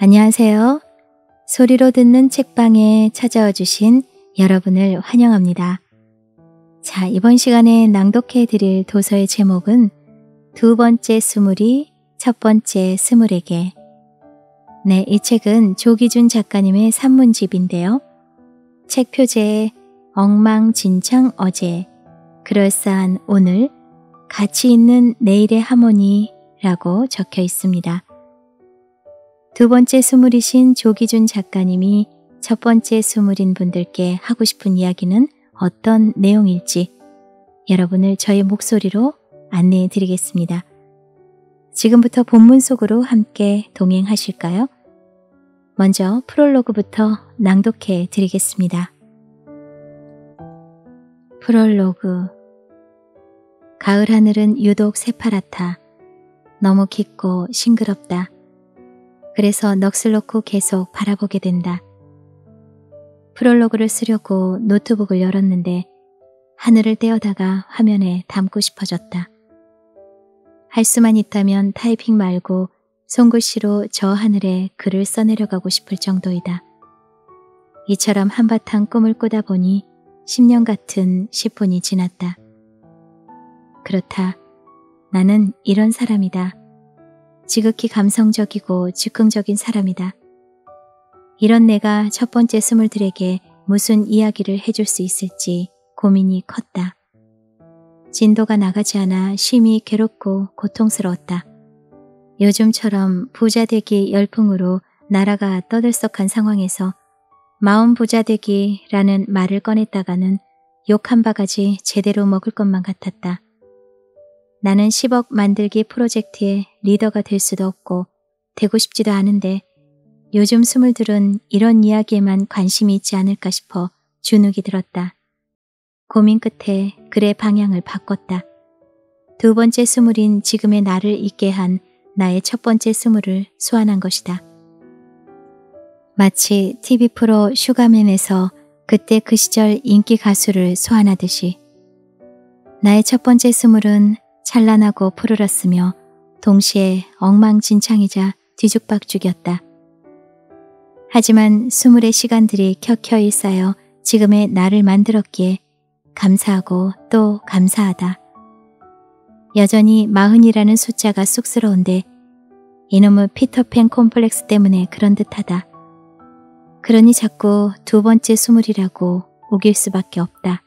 안녕하세요. 소리로 듣는 책방에 찾아와 주신 여러분을 환영합니다. 자, 이번 시간에 낭독해 드릴 도서의 제목은 두 번째 스물이 첫 번째 스물에게. 네, 이 책은 조기준 작가님의 산문집인데요. 책 표제에 엉망진창 어제, 그럴싸한 오늘, 가치 있는 내일의 하모니라고 적혀 있습니다. 두 번째 수물이신 조기준 작가님이 첫 번째 수물인 분들께 하고 싶은 이야기는 어떤 내용일지 여러분을 저의 목소리로 안내해 드리겠습니다. 지금부터 본문 속으로 함께 동행하실까요? 먼저 프롤로그부터 낭독해 드리겠습니다. 프롤로그 가을 하늘은 유독 새파랗다. 너무 깊고 싱그럽다. 그래서 넋을 놓고 계속 바라보게 된다. 프롤로그를 쓰려고 노트북을 열었는데 하늘을 떼어다가 화면에 담고 싶어졌다. 할 수만 있다면 타이핑 말고 손글씨로 저 하늘에 글을 써내려가고 싶을 정도이다. 이처럼 한바탕 꿈을 꾸다 보니 10년 같은 10분이 지났다. 그렇다. 나는 이런 사람이다. 지극히 감성적이고 즉흥적인 사람이다. 이런 내가 첫 번째 스물들에게 무슨 이야기를 해줄 수 있을지 고민이 컸다. 진도가 나가지 않아 심히 괴롭고 고통스러웠다. 요즘처럼 부자되기 열풍으로 나라가 떠들썩한 상황에서 마음 부자되기라는 말을 꺼냈다가는 욕 한 바가지 제대로 먹을 것만 같았다. 나는 10억 만들기 프로젝트의 리더가 될 수도 없고 되고 싶지도 않은데 요즘 스물들은 이런 이야기에만 관심이 있지 않을까 싶어 주눅이 들었다. 고민 끝에 글의 방향을 바꿨다. 두 번째 스물인 지금의 나를 있게 한 나의 첫 번째 스물을 소환한 것이다. 마치 TV 프로 슈가맨에서 그때 그 시절 인기 가수를 소환하듯이 나의 첫 번째 스물은 찬란하고 푸르렀으며 동시에 엉망진창이자 뒤죽박죽이었다. 하지만 수물의 시간들이 켜켜이 쌓여 지금의 나를 만들었기에 감사하고 또 감사하다. 여전히 마흔이라는 숫자가 쑥스러운데 이놈의 피터팬 콤플렉스 때문에 그런 듯하다. 그러니 자꾸 두 번째 스물이라고 우길 수밖에 없다.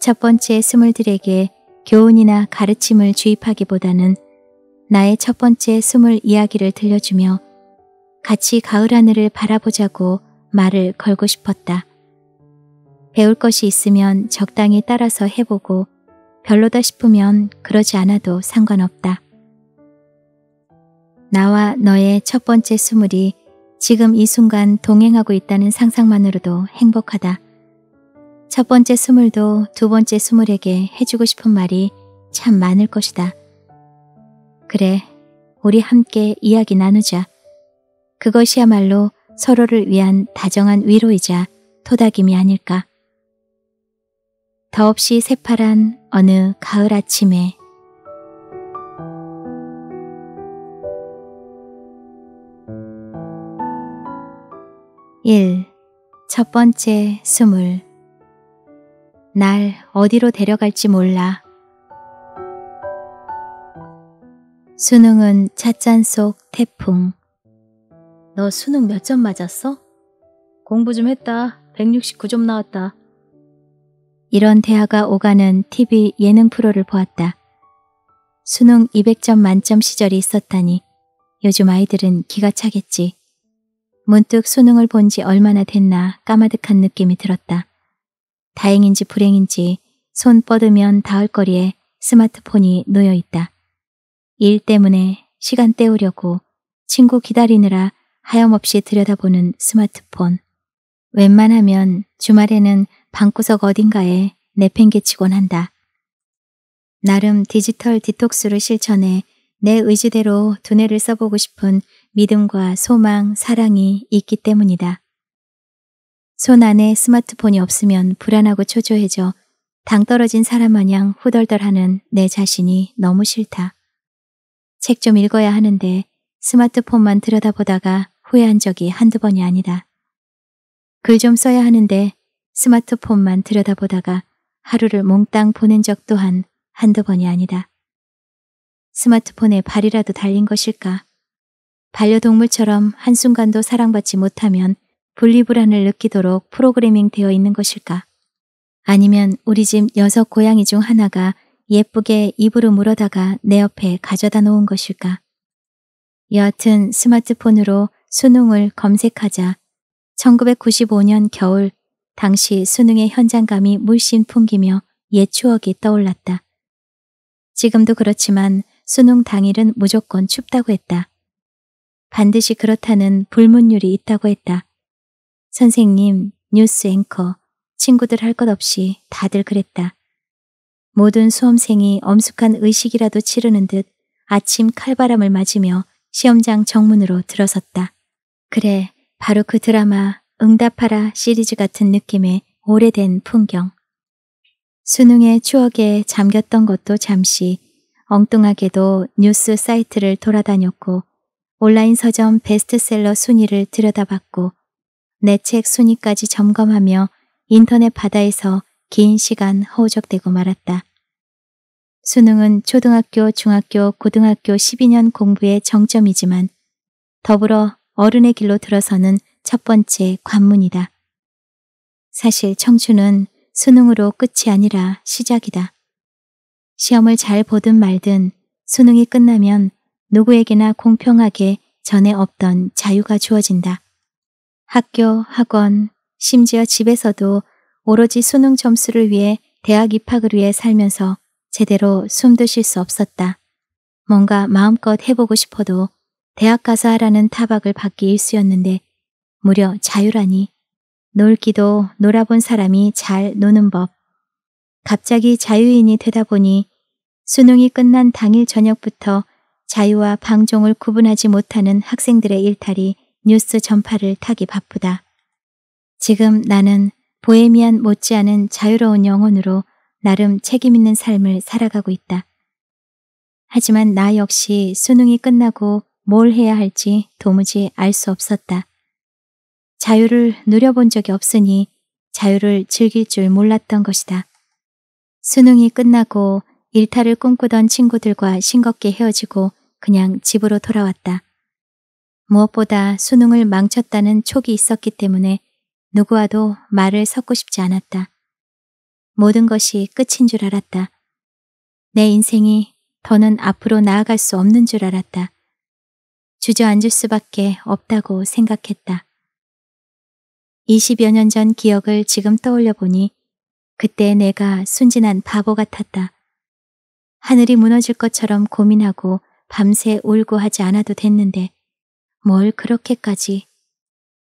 첫 번째 스물들에게 교훈이나 가르침을 주입하기보다는 나의 첫 번째 숨을 이야기를 들려주며 같이 가을 하늘을 바라보자고 말을 걸고 싶었다. 배울 것이 있으면 적당히 따라서 해보고 별로다 싶으면 그러지 않아도 상관없다. 나와 너의 첫 번째 수물이 지금 이 순간 동행하고 있다는 상상만으로도 행복하다. 첫 번째 스물도 두 번째 스물에게 해주고 싶은 말이 참 많을 것이다. 그래, 우리 함께 이야기 나누자. 그것이야말로 서로를 위한 다정한 위로이자 토닥임이 아닐까. 더없이 새파란 어느 가을 아침에 1. 첫 번째 스물 날 어디로 데려갈지 몰라. 수능은 찻잔 속 태풍. 너 수능 몇 점 맞았어? 공부 좀 했다. 169점 나왔다. 이런 대화가 오가는 TV 예능 프로를 보았다. 수능 200점 만점 시절이 있었다니 요즘 아이들은 기가 차겠지. 문득 수능을 본 지 얼마나 됐나 까마득한 느낌이 들었다. 다행인지 불행인지 손 뻗으면 닿을 거리에 스마트폰이 놓여 있다. 일 때문에 시간 때우려고 친구 기다리느라 하염없이 들여다보는 스마트폰. 웬만하면 주말에는 방구석 어딘가에 내팽개치곤 한다. 나름 디지털 디톡스를 실천해 내 의지대로 두뇌를 써보고 싶은 믿음과 소망, 사랑이 있기 때문이다. 손 안에 스마트폰이 없으면 불안하고 초조해져 당 떨어진 사람 마냥 후덜덜하는 내 자신이 너무 싫다. 책 좀 읽어야 하는데 스마트폰만 들여다보다가 후회한 적이 한두 번이 아니다. 글 좀 써야 하는데 스마트폰만 들여다보다가 하루를 몽땅 보낸 적 또한 한두 번이 아니다. 스마트폰에 발이라도 달린 것일까? 반려동물처럼 한순간도 사랑받지 못하면 분리불안을 느끼도록 프로그래밍 되어 있는 것일까? 아니면 우리 집 여섯 고양이 중 하나가 예쁘게 입으로 물어다가 내 옆에 가져다 놓은 것일까? 여하튼 스마트폰으로 수능을 검색하자 1995년 겨울 당시 수능의 현장감이 물씬 풍기며 옛 추억이 떠올랐다. 지금도 그렇지만 수능 당일은 무조건 춥다고 했다. 반드시 그렇다는 불문율이 있다고 했다. 선생님, 뉴스 앵커, 친구들 할 것 없이 다들 그랬다. 모든 수험생이 엄숙한 의식이라도 치르는 듯 아침 칼바람을 맞으며 시험장 정문으로 들어섰다. 그래, 바로 그 드라마 응답하라 시리즈 같은 느낌의 오래된 풍경. 수능의 추억에 잠겼던 것도 잠시 엉뚱하게도 뉴스 사이트를 돌아다녔고 온라인 서점 베스트셀러 순위를 들여다봤고 내책 순위까지 점검하며 인터넷 바다에서 긴 시간 허우적대고 말았다. 수능은 초등학교, 중학교, 고등학교 12년 공부의 정점이지만 더불어 어른의 길로 들어서는 첫 번째 관문이다. 사실 청춘은 수능으로 끝이 아니라 시작이다. 시험을 잘 보든 말든 수능이 끝나면 누구에게나 공평하게 전에 없던 자유가 주어진다. 학교, 학원, 심지어 집에서도 오로지 수능 점수를 위해 대학 입학을 위해 살면서 제대로 숨도 쉴 수 없었다. 뭔가 마음껏 해보고 싶어도 대학 가서 하라는 타박을 받기 일쑤였는데 무려 자유라니. 놀기도 놀아본 사람이 잘 노는 법. 갑자기 자유인이 되다 보니 수능이 끝난 당일 저녁부터 자유와 방종을 구분하지 못하는 학생들의 일탈이 뉴스 전파를 타기 바쁘다. 지금 나는 보헤미안 못지않은 자유로운 영혼으로 나름 책임있는 삶을 살아가고 있다. 하지만 나 역시 수능이 끝나고 뭘 해야 할지 도무지 알 수 없었다. 자유를 누려본 적이 없으니 자유를 즐길 줄 몰랐던 것이다. 수능이 끝나고 일탈을 꿈꾸던 친구들과 싱겁게 헤어지고 그냥 집으로 돌아왔다. 무엇보다 수능을 망쳤다는 촉이 있었기 때문에 누구와도 말을 섞고 싶지 않았다. 모든 것이 끝인 줄 알았다. 내 인생이 더는 앞으로 나아갈 수 없는 줄 알았다. 주저앉을 수밖에 없다고 생각했다. 20여 년 전 기억을 지금 떠올려 보니 그때 내가 순진한 바보 같았다. 하늘이 무너질 것처럼 고민하고 밤새 울고 하지 않아도 됐는데 뭘 그렇게까지.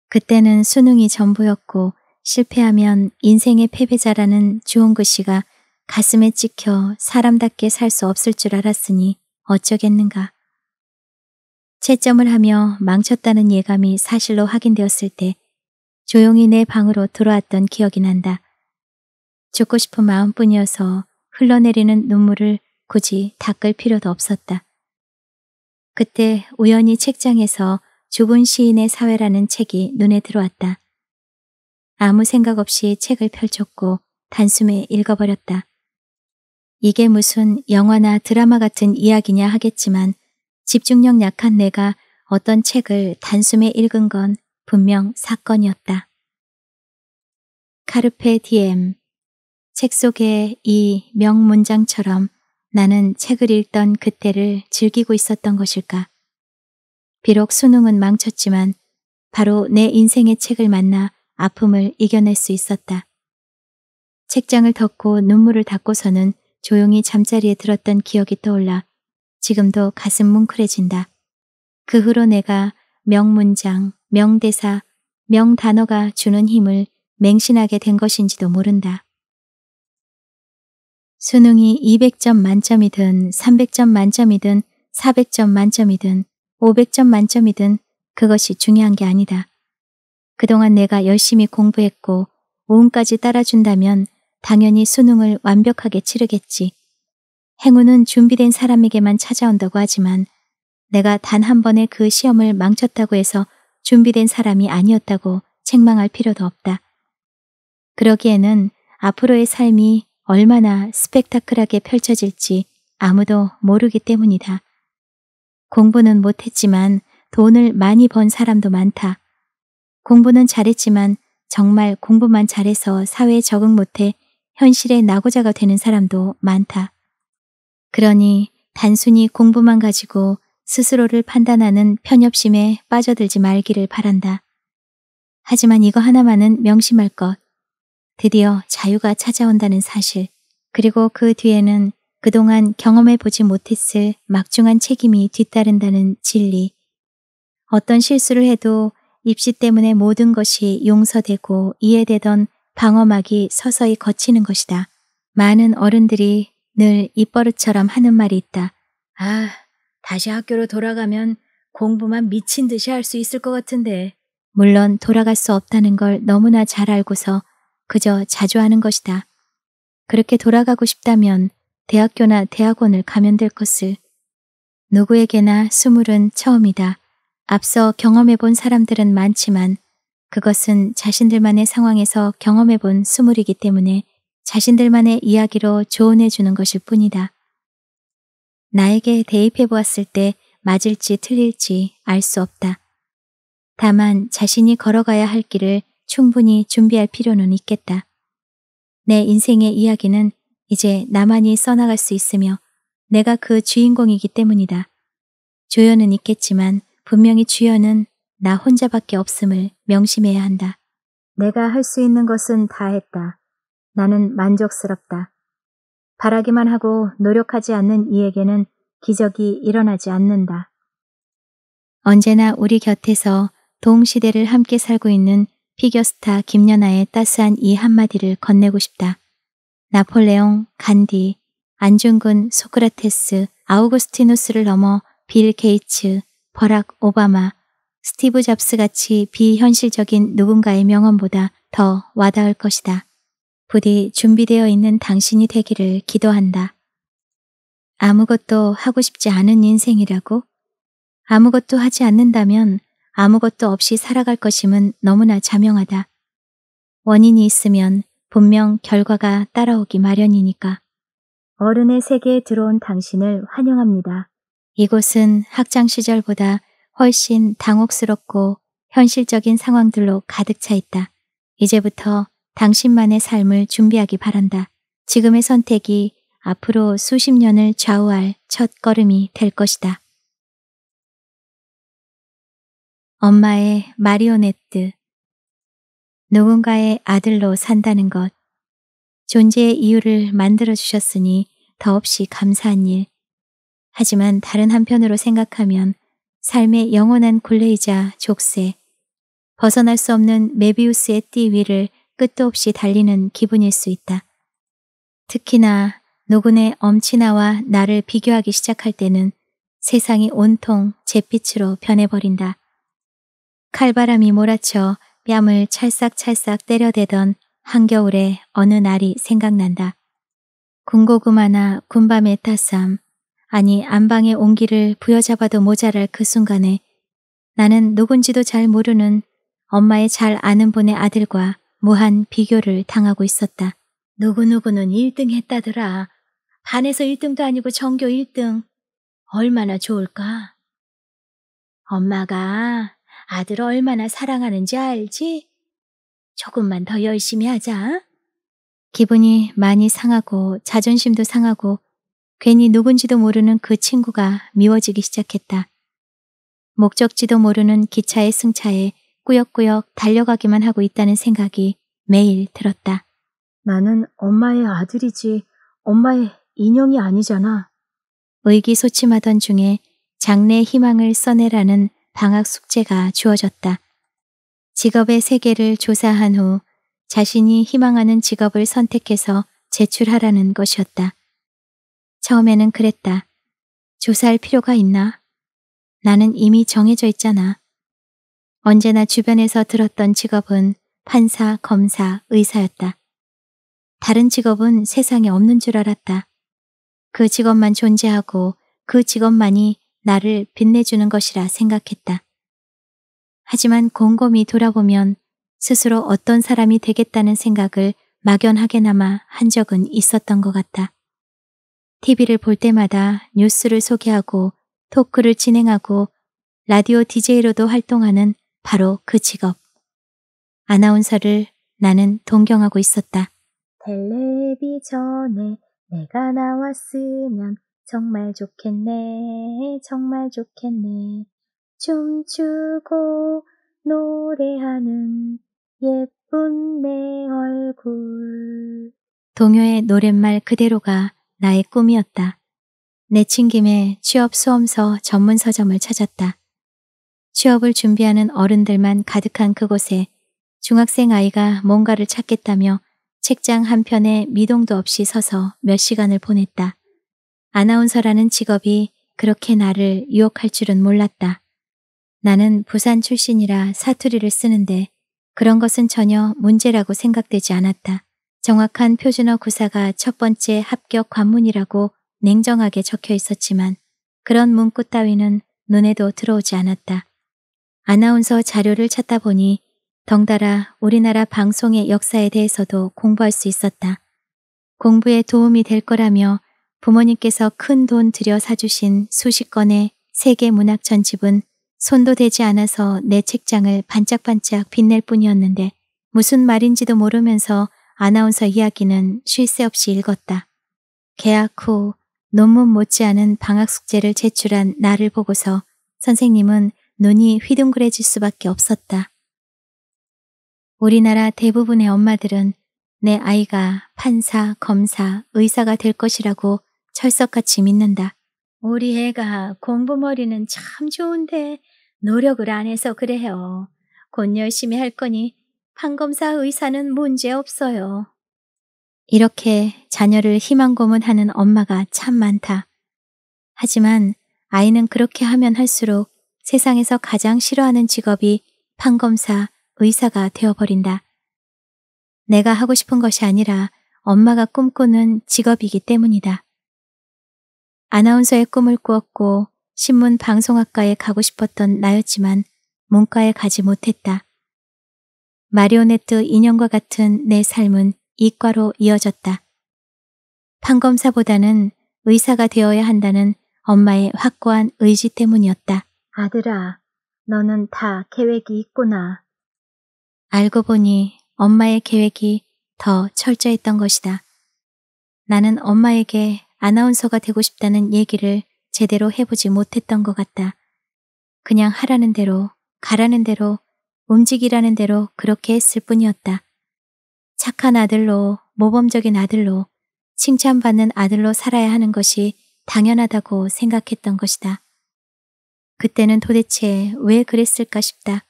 그때는 수능이 전부였고 실패하면 인생의 패배자라는 주홍구 씨가 가슴에 찍혀 사람답게 살 수 없을 줄 알았으니 어쩌겠는가. 채점을 하며 망쳤다는 예감이 사실로 확인되었을 때 조용히 내 방으로 들어왔던 기억이 난다. 죽고 싶은 마음뿐이어서 흘러내리는 눈물을 굳이 닦을 필요도 없었다. 그때 우연히 책장에서 좁은 시인의 사회라는 책이 눈에 들어왔다. 아무 생각 없이 책을 펼쳤고 단숨에 읽어버렸다. 이게 무슨 영화나 드라마 같은 이야기냐 하겠지만 집중력 약한 내가 어떤 책을 단숨에 읽은 건 분명 사건이었다. 카르페 디엠 책속에이 명문장처럼 나는 책을 읽던 그때를 즐기고 있었던 것일까? 비록 수능은 망쳤지만 바로 내 인생의 책을 만나 아픔을 이겨낼 수 있었다. 책장을 덮고 눈물을 닦고서는 조용히 잠자리에 들었던 기억이 떠올라 지금도 가슴 뭉클해진다. 그 후로 내가 명문장, 명대사, 명단어가 주는 힘을 맹신하게 된 것인지도 모른다. 수능이 200점 만점이든 300점 만점이든 400점 만점이든 500점 만점이든 그것이 중요한 게 아니다. 그동안 내가 열심히 공부했고 운까지 따라준다면 당연히 수능을 완벽하게 치르겠지. 행운은 준비된 사람에게만 찾아온다고 하지만 내가 단 한 번의 그 시험을 망쳤다고 해서 준비된 사람이 아니었다고 책망할 필요도 없다. 그러기에는 앞으로의 삶이 얼마나 스펙타클하게 펼쳐질지 아무도 모르기 때문이다. 공부는 못했지만 돈을 많이 번 사람도 많다. 공부는 잘했지만 정말 공부만 잘해서 사회에 적응 못해 현실의 낙오자가 되는 사람도 많다. 그러니 단순히 공부만 가지고 스스로를 판단하는 편협심에 빠져들지 말기를 바란다. 하지만 이거 하나만은 명심할 것. 드디어 자유가 찾아온다는 사실, 그리고 그 뒤에는 그동안 경험해보지 못했을 막중한 책임이 뒤따른다는 진리. 어떤 실수를 해도 입시 때문에 모든 것이 용서되고 이해되던 방어막이 서서히 거치는 것이다. 많은 어른들이 늘 입버릇처럼 하는 말이 있다. 아, 다시 학교로 돌아가면 공부만 미친 듯이 할 수 있을 것 같은데. 물론 돌아갈 수 없다는 걸 너무나 잘 알고서 그저 자주 하는 것이다. 그렇게 돌아가고 싶다면 대학교나 대학원을 가면 될 것을. 누구에게나 스물은 처음이다. 앞서 경험해본 사람들은 많지만 그것은 자신들만의 상황에서 경험해본 스물이기 때문에 자신들만의 이야기로 조언해주는 것일 뿐이다. 나에게 대입해보았을 때 맞을지 틀릴지 알 수 없다. 다만 자신이 걸어가야 할 길을 충분히 준비할 필요는 있겠다. 내 인생의 이야기는 이제 나만이 써나갈 수 있으며 내가 그 주인공이기 때문이다. 조연은 있겠지만 분명히 주연은 나 혼자밖에 없음을 명심해야 한다. 내가 할 수 있는 것은 다 했다. 나는 만족스럽다. 바라기만 하고 노력하지 않는 이에게는 기적이 일어나지 않는다. 언제나 우리 곁에서 동시대를 함께 살고 있는 피겨스타 김연아의 따스한 이 한마디를 건네고 싶다. 나폴레옹, 간디, 안중근, 소크라테스, 아우구스티누스를 넘어 빌 게이츠, 버락 오바마, 스티브 잡스 같이 비현실적인 누군가의 명언보다 더 와닿을 것이다. 부디 준비되어 있는 당신이 되기를 기도한다. 아무것도 하고 싶지 않은 인생이라고? 아무것도 하지 않는다면 아무것도 없이 살아갈 것임은 너무나 자명하다. 원인이 있으면 분명 결과가 따라오기 마련이니까. 어른의 세계에 들어온 당신을 환영합니다. 이곳은 학창 시절보다 훨씬 당혹스럽고 현실적인 상황들로 가득 차 있다. 이제부터 당신만의 삶을 준비하기 바란다. 지금의 선택이 앞으로 수십 년을 좌우할 첫 걸음이 될 것이다. 엄마의 마리오네트, 누군가의 아들로 산다는 것, 존재의 이유를 만들어주셨으니 더없이 감사한 일. 하지만 다른 한편으로 생각하면 삶의 영원한 굴레이자 족쇄, 벗어날 수 없는 메비우스의 띠 위를 끝도 없이 달리는 기분일 수 있다. 특히나 노근의 엄친아와 나를 비교하기 시작할 때는 세상이 온통 잿빛으로 변해버린다. 칼바람이 몰아쳐 뺨을 찰싹찰싹 때려대던 한겨울의 어느 날이 생각난다. 군고구마나 군밤의 따쌈, 아니 안방의 온기를 부여잡아도 모자랄 그 순간에 나는 누군지도 잘 모르는 엄마의 잘 아는 분의 아들과 무한 비교를 당하고 있었다. 누구누구는 1등 했다더라. 반에서 1등도 아니고 전교 1등. 얼마나 좋을까? 엄마가 아들을 얼마나 사랑하는지 알지? 조금만 더 열심히 하자. 기분이 많이 상하고 자존심도 상하고 괜히 누군지도 모르는 그 친구가 미워지기 시작했다. 목적지도 모르는 기차의 승차에 꾸역꾸역 달려가기만 하고 있다는 생각이 매일 들었다. 나는 엄마의 아들이지 엄마의 인형이 아니잖아. 의기소침하던 중에 장래 희망을 써내라는 방학 숙제가 주어졌다. 직업의 세계를 조사한 후 자신이 희망하는 직업을 선택해서 제출하라는 것이었다. 처음에는 그랬다. 조사할 필요가 있나? 나는 이미 정해져 있잖아. 언제나 주변에서 들었던 직업은 판사, 검사, 의사였다. 다른 직업은 세상에 없는 줄 알았다. 그 직업만 존재하고 그 직업만이 나를 빛내주는 것이라 생각했다. 하지만 곰곰이 돌아보면 스스로 어떤 사람이 되겠다는 생각을 막연하게나마 한 적은 있었던 것 같다. TV를 볼 때마다 뉴스를 소개하고 토크를 진행하고 라디오 DJ로도 활동하는 바로 그 직업. 아나운서를 나는 동경하고 있었다. 텔레비전에 내가 나왔으면 정말 좋겠네, 정말 좋겠네. 춤추고 노래하는 예쁜 내 얼굴. 동요의 노랫말 그대로가 나의 꿈이었다. 내친김에 취업 수험서 전문 서점을 찾았다. 취업을 준비하는 어른들만 가득한 그곳에 중학생 아이가 뭔가를 찾겠다며 책장 한편에 미동도 없이 서서 몇 시간을 보냈다. 아나운서라는 직업이 그렇게 나를 유혹할 줄은 몰랐다. 나는 부산 출신이라 사투리를 쓰는데 그런 것은 전혀 문제라고 생각되지 않았다. 정확한 표준어 구사가 첫 번째 합격 관문이라고 냉정하게 적혀 있었지만 그런 문구 따위는 눈에도 들어오지 않았다. 아나운서 자료를 찾다 보니 덩달아 우리나라 방송의 역사에 대해서도 공부할 수 있었다. 공부에 도움이 될 거라며 부모님께서 큰 돈 들여 사주신 수십 건의 세계 문학 전집은 손도 대지 않아서 내 책장을 반짝반짝 빛낼 뿐이었는데 무슨 말인지도 모르면서 아나운서 이야기는 쉴 새 없이 읽었다. 계약 후 논문 못지않은 방학 숙제를 제출한 나를 보고서 선생님은 눈이 휘둥그레질 수밖에 없었다. 우리나라 대부분의 엄마들은 내 아이가 판사, 검사, 의사가 될 것이라고 철석같이 믿는다. 우리 애가 공부머리는 참 좋은데 노력을 안 해서 그래요. 곧 열심히 할 거니 판검사 의사는 문제 없어요. 이렇게 자녀를 희망고문하는 엄마가 참 많다. 하지만 아이는 그렇게 하면 할수록 세상에서 가장 싫어하는 직업이 판검사, 의사가 되어버린다. 내가 하고 싶은 것이 아니라 엄마가 꿈꾸는 직업이기 때문이다. 아나운서의 꿈을 꾸었고 신문 방송학과에 가고 싶었던 나였지만 문과에 가지 못했다. 마리오네트 인형과 같은 내 삶은 이과로 이어졌다. 판검사보다는 의사가 되어야 한다는 엄마의 확고한 의지 때문이었다. 아들아, 너는 다 계획이 있구나. 알고 보니 엄마의 계획이 더 철저했던 것이다. 나는 엄마에게 아나운서가 되고 싶다는 얘기를 제대로 해보지 못했던 것 같다. 그냥 하라는 대로, 가라는 대로, 움직이라는 대로 그렇게 했을 뿐이었다. 착한 아들로, 모범적인 아들로, 칭찬받는 아들로 살아야 하는 것이 당연하다고 생각했던 것이다. 그때는 도대체 왜 그랬을까 싶다.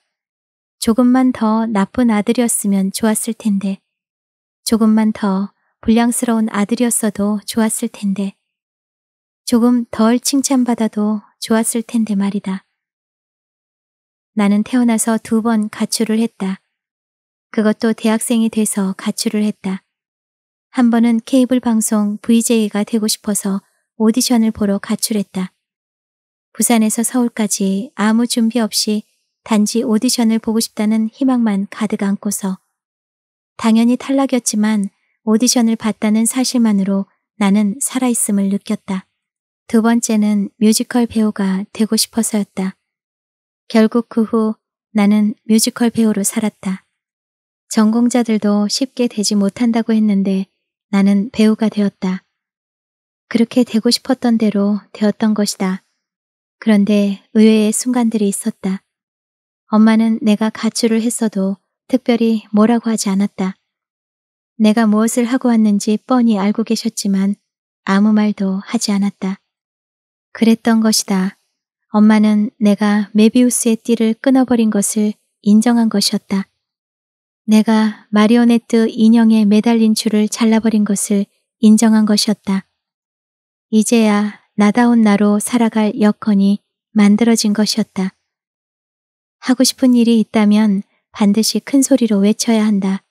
조금만 더 나쁜 아들이었으면 좋았을 텐데, 조금만 더 불량스러운 아들이었어도 좋았을 텐데. 조금 덜 칭찬받아도 좋았을 텐데 말이다. 나는 태어나서 두 번 가출을 했다. 그것도 대학생이 돼서 가출을 했다. 한 번은 케이블 방송 VJ가 되고 싶어서 오디션을 보러 가출했다. 부산에서 서울까지 아무 준비 없이 단지 오디션을 보고 싶다는 희망만 가득 안고서 당연히 탈락이었지만 오디션을 봤다는 사실만으로 나는 살아있음을 느꼈다. 두 번째는 뮤지컬 배우가 되고 싶어서였다. 결국 그 후 나는 뮤지컬 배우로 살았다. 전공자들도 쉽게 되지 못한다고 했는데 나는 배우가 되었다. 그렇게 되고 싶었던 대로 되었던 것이다. 그런데 의외의 순간들이 있었다. 엄마는 내가 가출을 했어도 특별히 뭐라고 하지 않았다. 내가 무엇을 하고 왔는지 뻔히 알고 계셨지만 아무 말도 하지 않았다. 그랬던 것이다. 엄마는 내가 메비우스의 띠를 끊어버린 것을 인정한 것이었다. 내가 마리오네트 인형에 매달린 줄을 잘라버린 것을 인정한 것이었다. 이제야 나다운 나로 살아갈 여건이 만들어진 것이었다. 하고 싶은 일이 있다면 반드시 큰 소리로 외쳐야 한다.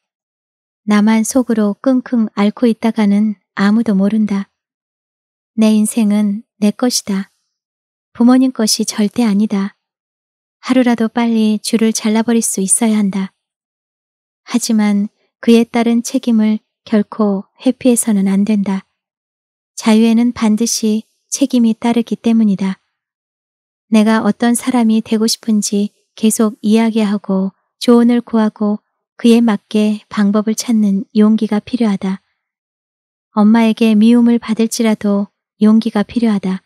나만 속으로 끙끙 앓고 있다가는 아무도 모른다. 내 인생은 내 것이다. 부모님 것이 절대 아니다. 하루라도 빨리 줄을 잘라버릴 수 있어야 한다. 하지만 그에 따른 책임을 결코 회피해서는 안 된다. 자유에는 반드시 책임이 따르기 때문이다. 내가 어떤 사람이 되고 싶은지 계속 이야기하고 조언을 구하고 그에 맞게 방법을 찾는 용기가 필요하다. 엄마에게 미움을 받을지라도 용기가 필요하다.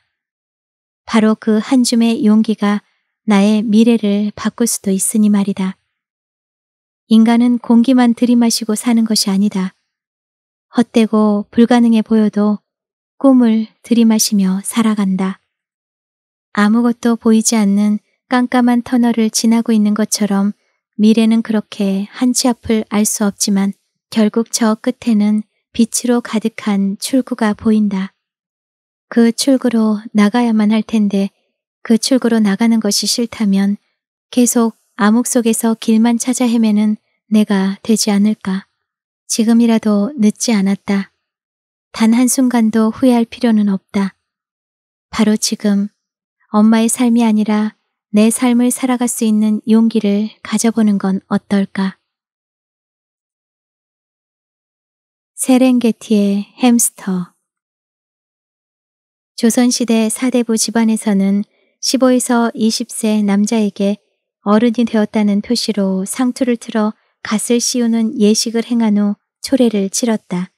바로 그 한 줌의 용기가 나의 미래를 바꿀 수도 있으니 말이다. 인간은 공기만 들이마시고 사는 것이 아니다. 헛되고 불가능해 보여도 꿈을 들이마시며 살아간다. 아무것도 보이지 않는 깜깜한 터널을 지나고 있는 것처럼 미래는 그렇게 한치 앞을 알 수 없지만 결국 저 끝에는 빛으로 가득한 출구가 보인다. 그 출구로 나가야만 할 텐데 그 출구로 나가는 것이 싫다면 계속 암흑 속에서 길만 찾아 헤매는 내가 되지 않을까. 지금이라도 늦지 않았다. 단 한순간도 후회할 필요는 없다. 바로 지금 엄마의 삶이 아니라 내 삶을 살아갈 수 있는 용기를 가져보는 건 어떨까? 세렝게티의 햄스터 조선시대 사대부 집안에서는 15에서 20세 남자에게 어른이 되었다는 표시로 상투를 틀어 갓을 씌우는 예식을 행한 후 초례를 치렀다.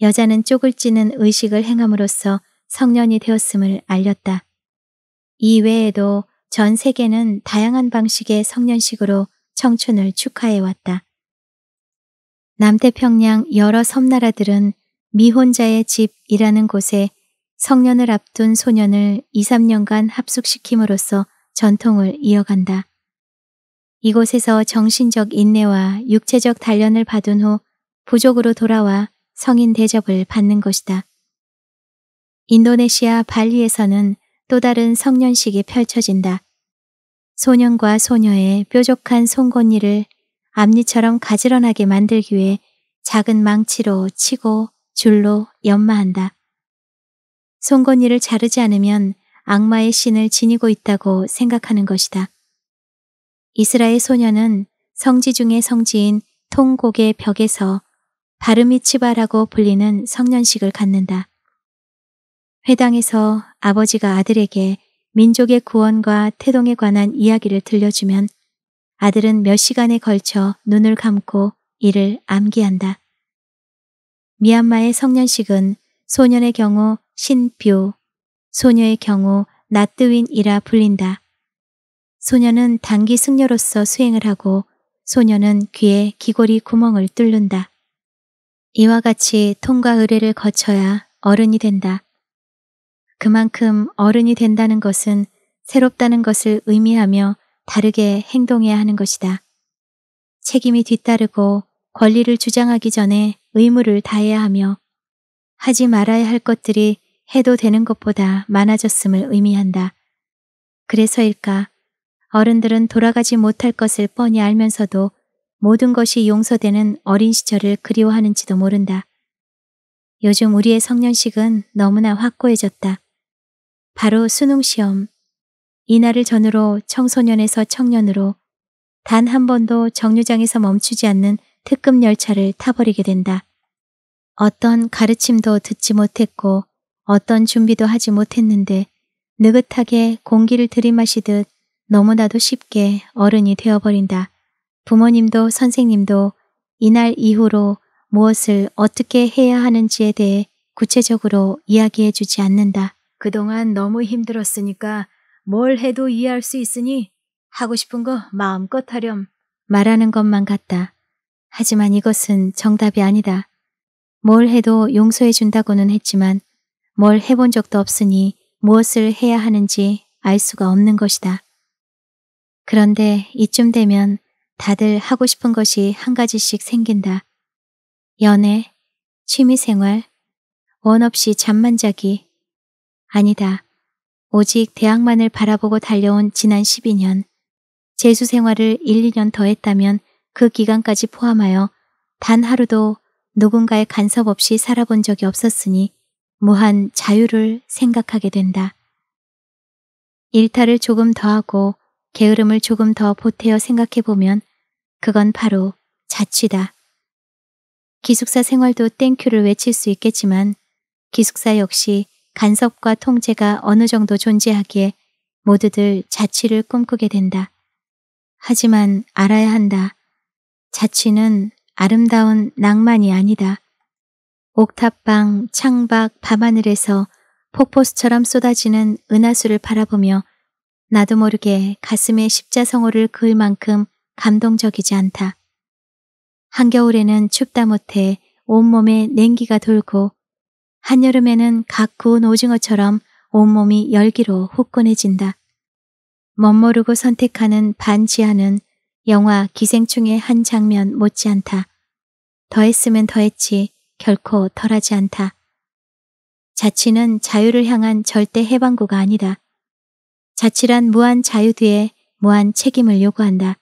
여자는 쪽을 찌는 의식을 행함으로써 성년이 되었음을 알렸다. 이 외에도 전 세계는 다양한 방식의 성년식으로 청춘을 축하해왔다. 남태평양 여러 섬나라들은 미혼자의 집이라는 곳에 성년을 앞둔 소년을 2, 3년간 합숙시킴으로써 전통을 이어간다. 이곳에서 정신적 인내와 육체적 단련을 받은 후 부족으로 돌아와 성인 대접을 받는 것이다. 인도네시아 발리에서는 또 다른 성년식이 펼쳐진다. 소년과 소녀의 뾰족한 송곳니를 앞니처럼 가지런하게 만들기 위해 작은 망치로 치고 줄로 연마한다. 송곳니를 자르지 않으면 악마의 신을 지니고 있다고 생각하는 것이다. 이스라엘 소녀는 성지 중의 성지인 통곡의 벽에서 바르미치바라고 불리는 성년식을 갖는다. 회당에서 아버지가 아들에게 민족의 구원과 태동에 관한 이야기를 들려주면 아들은 몇 시간에 걸쳐 눈을 감고 이를 암기한다. 미얀마의 성년식은 소년의 경우 신뷰, 소녀의 경우 나뜨윈이라 불린다. 소년은 단기 승려로서 수행을 하고 소년은 귀에 귀골이 구멍을 뚫는다. 이와 같이 통과 의례를 거쳐야 어른이 된다. 그만큼 어른이 된다는 것은 새롭다는 것을 의미하며 다르게 행동해야 하는 것이다. 책임이 뒤따르고 권리를 주장하기 전에 의무를 다해야 하며 하지 말아야 할 것들이 해도 되는 것보다 많아졌음을 의미한다. 그래서일까 어른들은 돌아가지 못할 것을 뻔히 알면서도 모든 것이 용서되는 어린 시절을 그리워하는지도 모른다. 요즘 우리의 성년식은 너무나 확고해졌다. 바로 수능시험. 이날을 전후로 청소년에서 청년으로 단 한 번도 정류장에서 멈추지 않는 특급 열차를 타버리게 된다. 어떤 가르침도 듣지 못했고 어떤 준비도 하지 못했는데 느긋하게 공기를 들이마시듯 너무나도 쉽게 어른이 되어버린다. 부모님도 선생님도 이날 이후로 무엇을 어떻게 해야 하는지에 대해 구체적으로 이야기해주지 않는다. 그동안 너무 힘들었으니까 뭘 해도 이해할 수 있으니 하고 싶은 거 마음껏 하렴. 말하는 것만 같다. 하지만 이것은 정답이 아니다. 뭘 해도 용서해 준다고는 했지만 뭘 해본 적도 없으니 무엇을 해야 하는지 알 수가 없는 것이다. 그런데 이쯤 되면 다들 하고 싶은 것이 한 가지씩 생긴다. 연애, 취미생활, 원 없이 잠만 자기, 아니다. 오직 대학만을 바라보고 달려온 지난 12년. 재수 생활을 1, 2년 더 했다면 그 기간까지 포함하여 단 하루도 누군가의 간섭 없이 살아본 적이 없었으니 무한 자유를 생각하게 된다. 일탈을 조금 더하고 게으름을 조금 더 보태어 생각해보면 그건 바로 자취다. 기숙사 생활도 땡큐를 외칠 수 있겠지만 기숙사 역시 간섭과 통제가 어느 정도 존재하기에 모두들 자취를 꿈꾸게 된다. 하지만 알아야 한다. 자취는 아름다운 낭만이 아니다. 옥탑방, 창밖, 밤하늘에서 폭포수처럼 쏟아지는 은하수를 바라보며 나도 모르게 가슴에 십자성어를 그을 만큼 감동적이지 않다. 한겨울에는 춥다 못해 온몸에 냉기가 돌고 한여름에는 각 구운 오징어처럼 온몸이 열기로 후끈해진다. 멋모르고 선택하는 반지하는 영화 기생충의 한 장면 못지않다. 더했으면 더했지 결코 덜하지 않다. 자치는 자유를 향한 절대 해방구가 아니다. 자치란 무한 자유 뒤에 무한 책임을 요구한다.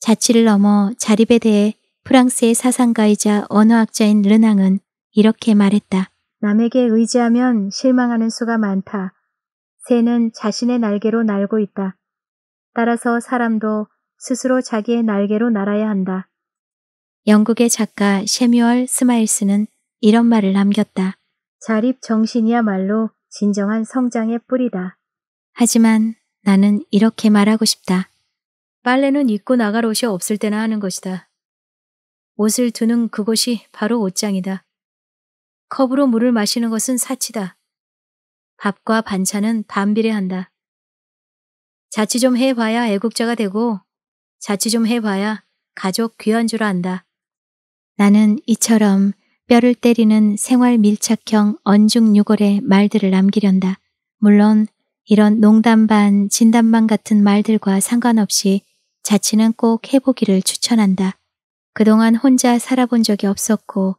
자치를 넘어 자립에 대해 프랑스의 사상가이자 언어학자인 르낭은 이렇게 말했다. 남에게 의지하면 실망하는 수가 많다. 새는 자신의 날개로 날고 있다. 따라서 사람도 스스로 자기의 날개로 날아야 한다. 영국의 작가 셰뮤얼 스마일스는 이런 말을 남겼다. 자립 정신이야말로 진정한 성장의 뿌리다. 하지만 나는 이렇게 말하고 싶다. 빨래는 입고 나갈 옷이 없을 때나 하는 것이다. 옷을 두는 그곳이 바로 옷장이다. 컵으로 물을 마시는 것은 사치다. 밥과 반찬은 반비례한다. 자취 좀 해봐야 애국자가 되고 자취 좀 해봐야 가족 귀한 줄 안다. 나는 이처럼 뼈를 때리는 생활 밀착형 언중유골의 말들을 남기련다. 물론 이런 농담 반 진담 반 같은 말들과 상관없이 자취는 꼭 해보기를 추천한다. 그동안 혼자 살아본 적이 없었고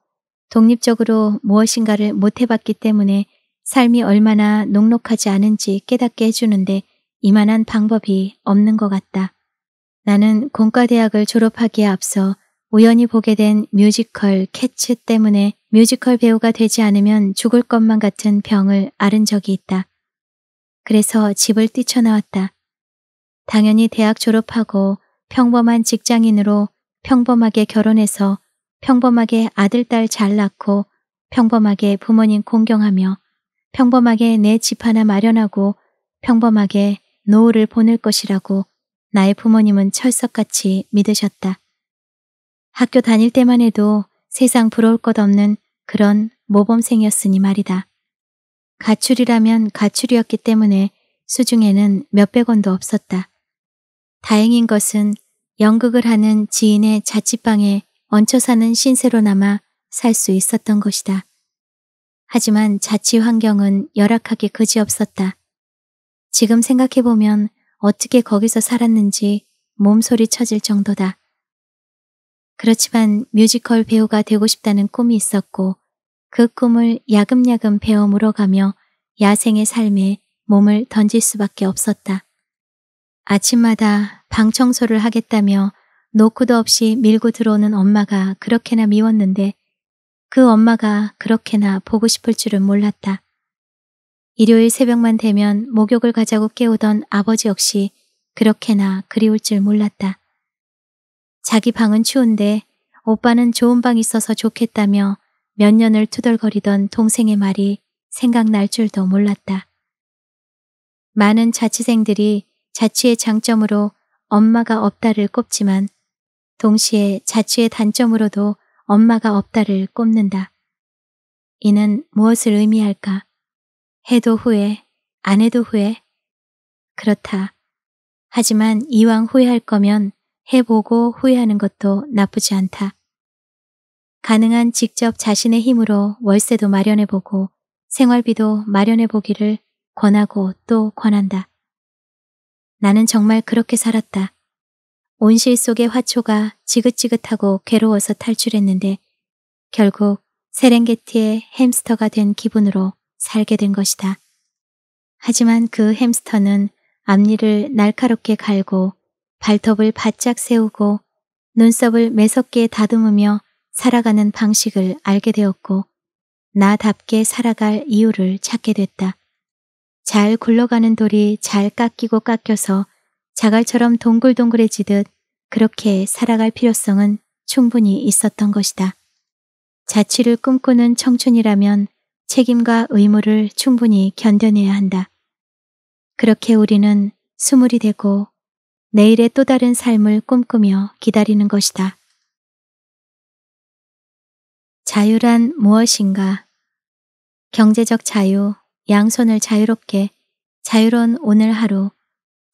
독립적으로 무엇인가를 못 해봤기 때문에 삶이 얼마나 녹록하지 않은지 깨닫게 해주는데 이만한 방법이 없는 것 같다. 나는 공과대학을 졸업하기에 앞서 우연히 보게 된 뮤지컬 캐츠 때문에 뮤지컬 배우가 되지 않으면 죽을 것만 같은 병을 앓은 적이 있다. 그래서 집을 뛰쳐나왔다. 당연히 대학 졸업하고 평범한 직장인으로 평범하게 결혼해서 평범하게 아들, 딸 잘 낳고 평범하게 부모님 공경하며 평범하게 내 집 하나 마련하고 평범하게 노후를 보낼 것이라고 나의 부모님은 철석같이 믿으셨다. 학교 다닐 때만 해도 세상 부러울 것 없는 그런 모범생이었으니 말이다. 가출이라면 가출이었기 때문에 수중에는 몇백 원도 없었다. 다행인 것은 연극을 하는 지인의 자취방에 얹혀 사는 신세로 남아 살 수 있었던 것이다. 하지만 자취 환경은 열악하게 그지없었다. 지금 생각해보면 어떻게 거기서 살았는지 몸소리 쳐질 정도다. 그렇지만 뮤지컬 배우가 되고 싶다는 꿈이 있었고 그 꿈을 야금야금 배워 물어가며 야생의 삶에 몸을 던질 수밖에 없었다. 아침마다 방 청소를 하겠다며 노크도 없이 밀고 들어오는 엄마가 그렇게나 미웠는데 그 엄마가 그렇게나 보고 싶을 줄은 몰랐다. 일요일 새벽만 되면 목욕을 가자고 깨우던 아버지 역시 그렇게나 그리울 줄 몰랐다. 자기 방은 추운데 오빠는 좋은 방 있어서 좋겠다며 몇 년을 투덜거리던 동생의 말이 생각날 줄도 몰랐다. 많은 자취생들이 자취의 장점으로 엄마가 없다를 꼽지만 동시에 자취의 단점으로도 엄마가 없다를 꼽는다. 이는 무엇을 의미할까? 해도 후회, 안 해도 후회? 그렇다. 하지만 이왕 후회할 거면 해보고 후회하는 것도 나쁘지 않다. 가능한 직접 자신의 힘으로 월세도 마련해보고 생활비도 마련해보기를 권하고 또 권한다. 나는 정말 그렇게 살았다. 온실 속의 화초가 지긋지긋하고 괴로워서 탈출했는데 결국 세렝게티의 햄스터가 된 기분으로 살게 된 것이다. 하지만 그 햄스터는 앞니를 날카롭게 갈고 발톱을 바짝 세우고 눈썹을 매섭게 다듬으며 살아가는 방식을 알게 되었고 나답게 살아갈 이유를 찾게 됐다. 잘 굴러가는 돌이 잘 깎이고 깎여서 자갈처럼 동글동글해지듯 그렇게 살아갈 필요성은 충분히 있었던 것이다. 자취를 꿈꾸는 청춘이라면 책임과 의무를 충분히 견뎌내야 한다. 그렇게 우리는 스물이 되고 내일의 또 다른 삶을 꿈꾸며 기다리는 것이다. 자유란 무엇인가? 경제적 자유, 양손을 자유롭게, 자유로운 오늘 하루,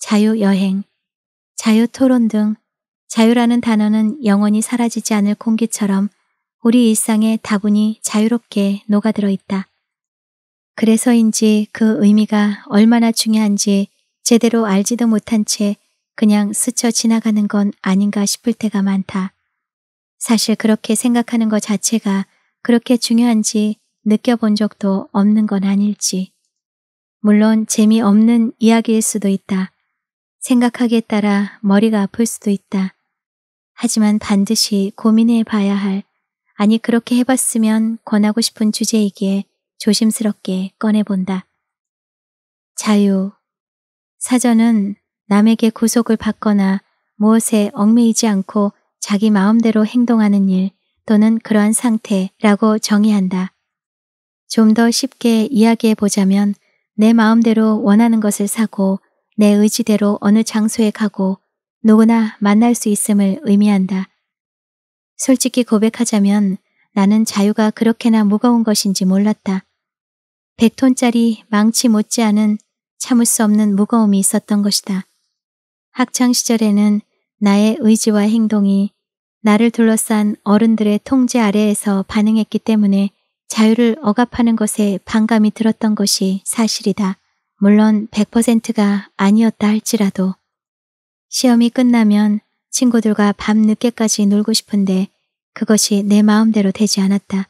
자유여행, 자유토론 등 자유라는 단어는 영원히 사라지지 않을 공기처럼 우리 일상에 다분히 자유롭게 녹아들어 있다. 그래서인지 그 의미가 얼마나 중요한지 제대로 알지도 못한 채 그냥 스쳐 지나가는 건 아닌가 싶을 때가 많다. 사실 그렇게 생각하는 것 자체가 그렇게 중요한지 느껴본 적도 없는 건 아닐지. 물론 재미없는 이야기일 수도 있다. 생각하기에 따라 머리가 아플 수도 있다. 하지만 반드시 고민해 봐야 할, 아니 그렇게 해봤으면 권하고 싶은 주제이기에 조심스럽게 꺼내본다. 자유. 사전은 남에게 구속을 받거나 무엇에 얽매이지 않고 자기 마음대로 행동하는 일 또는 그러한 상태라고 정의한다. 좀 더 쉽게 이야기해 보자면 내 마음대로 원하는 것을 사고 내 의지대로 어느 장소에 가고 누구나 만날 수 있음을 의미한다. 솔직히 고백하자면 나는 자유가 그렇게나 무거운 것인지 몰랐다. 100톤짜리 망치 못지않은 참을 수 없는 무거움이 있었던 것이다. 학창 시절에는 나의 의지와 행동이 나를 둘러싼 어른들의 통제 아래에서 반응했기 때문에 자유를 억압하는 것에 반감이 들었던 것이 사실이다. 물론 100%가 아니었다 할지라도 시험이 끝나면 친구들과 밤늦게까지 놀고 싶은데 그것이 내 마음대로 되지 않았다.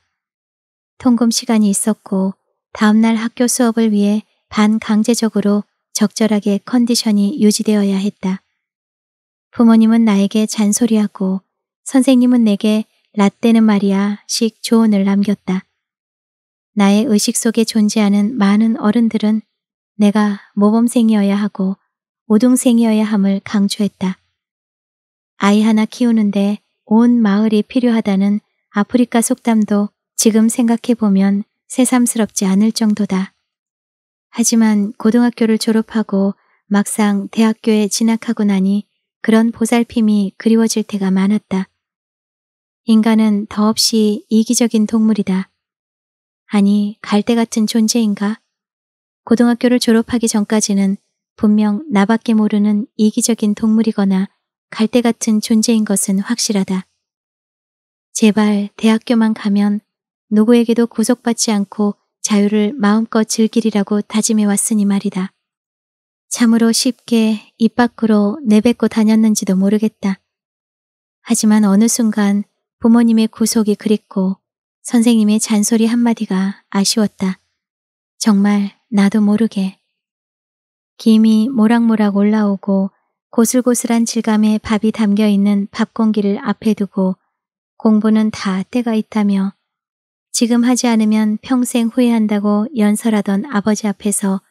통금 시간이 있었고 다음날 학교 수업을 위해 반강제적으로 적절하게 컨디션이 유지되어야 했다. 부모님은 나에게 잔소리하고 선생님은 내게 라떼는 말이야 식 조언을 남겼다. 나의 의식 속에 존재하는 많은 어른들은 내가 모범생이어야 하고 오동생이어야 함을 강조했다. 아이 하나 키우는데 온 마을이 필요하다는 아프리카 속담도 지금 생각해보면 새삼스럽지 않을 정도다. 하지만 고등학교를 졸업하고 막상 대학교에 진학하고 나니 그런 보살핌이 그리워질 때가 많았다. 인간은 더없이 이기적인 동물이다. 아니, 갈대 같은 존재인가? 고등학교를 졸업하기 전까지는 분명 나밖에 모르는 이기적인 동물이거나 갈대 같은 존재인 것은 확실하다. 제발 대학교만 가면 누구에게도 구속받지 않고 자유를 마음껏 즐기리라고 다짐해 왔으니 말이다. 참으로 쉽게 입 밖으로 내뱉고 다녔는지도 모르겠다. 하지만 어느 순간 부모님의 구속이 그립고 선생님의 잔소리 한마디가 아쉬웠다. 정말 나도 모르게. 김이 모락모락 올라오고 고슬고슬한 질감에 밥이 담겨있는 밥공기를 앞에 두고 공부는 다 때가 있다며 지금 하지 않으면 평생 후회한다고 연설하던 아버지 앞에서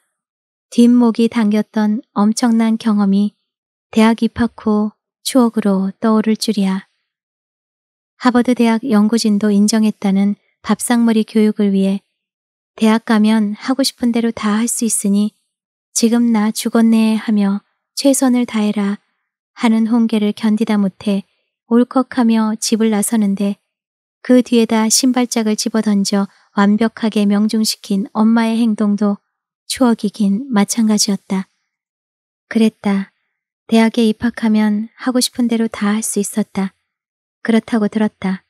뒷목이 당겼던 엄청난 경험이 대학 입학 후 추억으로 떠오를 줄이야. 하버드 대학 연구진도 인정했다는 밥상머리 교육을 위해 대학 가면 하고 싶은 대로 다 할 수 있으니 지금 나 죽었네 하며 최선을 다해라 하는 홍계를 견디다 못해 올컥하며 집을 나서는데 그 뒤에다 신발짝을 집어던져 완벽하게 명중시킨 엄마의 행동도 추억이긴 마찬가지였다. 그랬다. 대학에 입학하면 하고 싶은 대로 다 할 수 있었다. 그렇다고 들었다.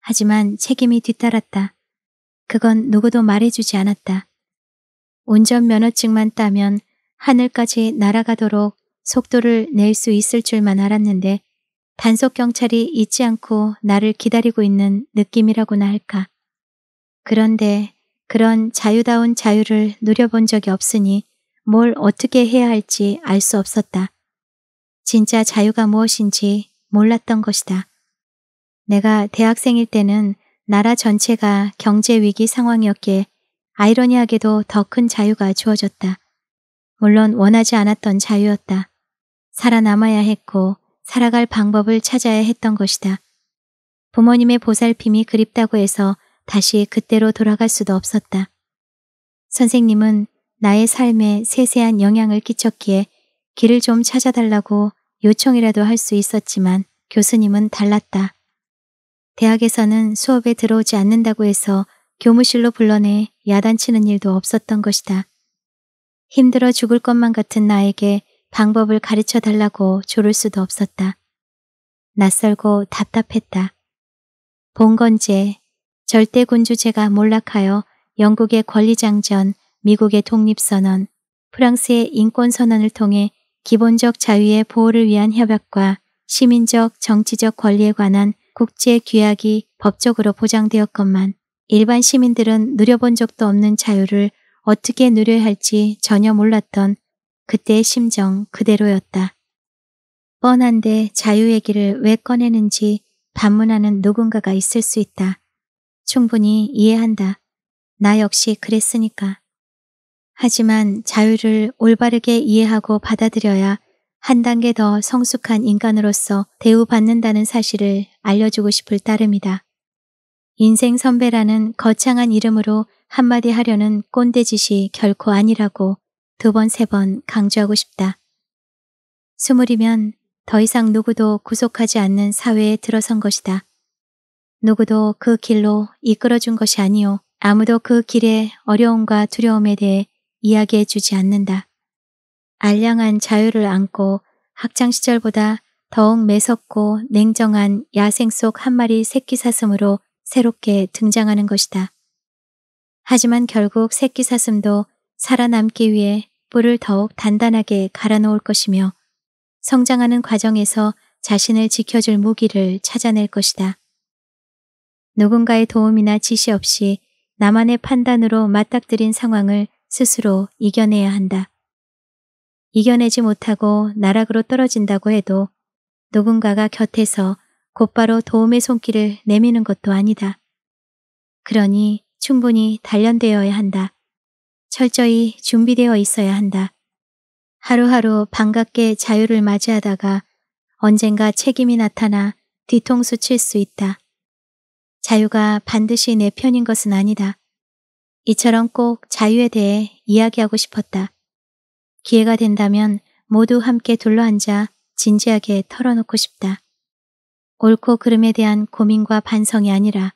하지만 책임이 뒤따랐다. 그건 누구도 말해주지 않았다. 운전면허증만 따면 하늘까지 날아가도록 속도를 낼 수 있을 줄만 알았는데 단속 경찰이 잊지 않고 나를 기다리고 있는 느낌이라고나 할까. 그런데 그런 자유다운 자유를 누려본 적이 없으니 뭘 어떻게 해야 할지 알 수 없었다. 진짜 자유가 무엇인지 몰랐던 것이다. 내가 대학생일 때는 나라 전체가 경제 위기 상황이었기에 아이러니하게도 더 큰 자유가 주어졌다. 물론 원하지 않았던 자유였다. 살아남아야 했고 살아갈 방법을 찾아야 했던 것이다. 부모님의 보살핌이 그립다고 해서 다시 그때로 돌아갈 수도 없었다. 선생님은 나의 삶에 세세한 영향을 끼쳤기에 길을 좀 찾아달라고 요청이라도 할 수 있었지만 교수님은 달랐다. 대학에서는 수업에 들어오지 않는다고 해서 교무실로 불러내 야단치는 일도 없었던 것이다. 힘들어 죽을 것만 같은 나에게 방법을 가르쳐 달라고 조를 수도 없었다. 낯설고 답답했다. 봉건제, 절대군주제가 몰락하여 영국의 권리장전, 미국의 독립선언, 프랑스의 인권선언을 통해 기본적 자유의 보호를 위한 협약과 시민적 정치적 권리에 관한 국제 규약이 법적으로 보장되었건만 일반 시민들은 누려본 적도 없는 자유를 어떻게 누려야 할지 전혀 몰랐던 그때의 심정 그대로였다. 뻔한데 자유 얘기를 왜 꺼내는지 반문하는 누군가가 있을 수 있다. 충분히 이해한다. 나 역시 그랬으니까. 하지만 자유를 올바르게 이해하고 받아들여야 한 단계 더 성숙한 인간으로서 대우받는다는 사실을 알려주고 싶을 따름이다. 인생 선배라는 거창한 이름으로 한마디 하려는 꼰대 짓이 결코 아니라고 두 번, 세 번 강조하고 싶다. 스물이면 더 이상 누구도 구속하지 않는 사회에 들어선 것이다. 누구도 그 길로 이끌어준 것이 아니오 아무도 그 길의 어려움과 두려움에 대해 이야기해 주지 않는다. 알량한 자유를 안고 학창시절보다 더욱 매섭고 냉정한 야생 속 한 마리 새끼 사슴으로 새롭게 등장하는 것이다. 하지만 결국 새끼 사슴도 살아남기 위해 뿔을 더욱 단단하게 갈아놓을 것이며 성장하는 과정에서 자신을 지켜줄 무기를 찾아낼 것이다. 누군가의 도움이나 지시 없이 나만의 판단으로 맞닥뜨린 상황을 스스로 이겨내야 한다. 이겨내지 못하고 나락으로 떨어진다고 해도 누군가가 곁에서 곧바로 도움의 손길을 내미는 것도 아니다. 그러니 충분히 단련되어야 한다. 철저히 준비되어 있어야 한다. 하루하루 반갑게 자유를 맞이하다가 언젠가 책임이 나타나 뒤통수 칠 수 있다. 자유가 반드시 내 편인 것은 아니다. 이처럼 꼭 자유에 대해 이야기하고 싶었다. 기회가 된다면 모두 함께 둘러앉아 진지하게 털어놓고 싶다. 옳고 그름에 대한 고민과 반성이 아니라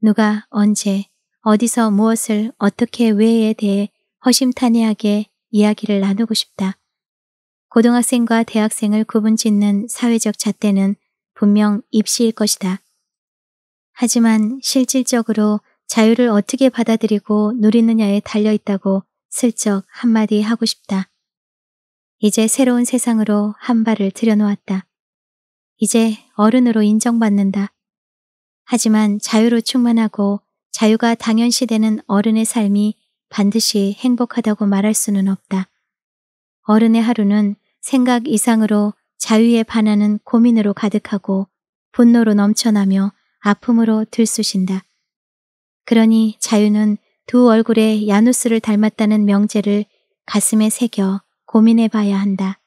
누가 언제 어디서 무엇을 어떻게 왜에 대해 허심탄회하게 이야기를 나누고 싶다. 고등학생과 대학생을 구분짓는 사회적 잣대는 분명 입시일 것이다. 하지만 실질적으로 자유를 어떻게 받아들이고 누리느냐에 달려있다고 슬쩍 한마디 하고 싶다. 이제 새로운 세상으로 한 발을 들여놓았다. 이제 어른으로 인정받는다. 하지만 자유로 충만하고 자유가 당연시되는 어른의 삶이 반드시 행복하다고 말할 수는 없다. 어른의 하루는 생각 이상으로 자유에 반하는 고민으로 가득하고 분노로 넘쳐나며 아픔으로 들쑤신다. 그러니 자유는 두 얼굴에 야누스를 닮았다는 명제를 가슴에 새겨 고민해 봐야 한다.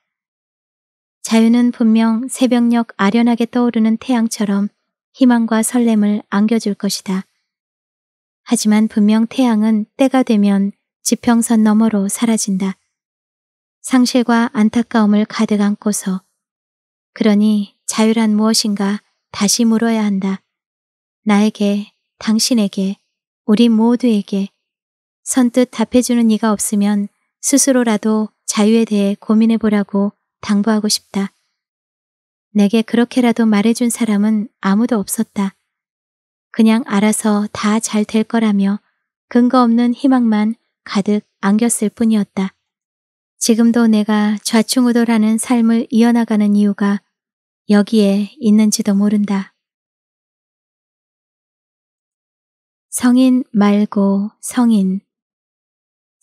자유는 분명 새벽녘 아련하게 떠오르는 태양처럼 희망과 설렘을 안겨줄 것이다. 하지만 분명 태양은 때가 되면 지평선 너머로 사라진다. 상실과 안타까움을 가득 안고서 그러니 자유란 무엇인가 다시 물어야 한다. 나에게, 당신에게, 우리 모두에게 선뜻 답해주는 이가 없으면 스스로라도 자유에 대해 고민해 보라고 당부하고 싶다. 내게 그렇게라도 말해준 사람은 아무도 없었다. 그냥 알아서 다 잘 될 거라며 근거 없는 희망만 가득 안겼을 뿐이었다. 지금도 내가 좌충우돌하는 삶을 이어나가는 이유가 여기에 있는지도 모른다. 성인 말고 성인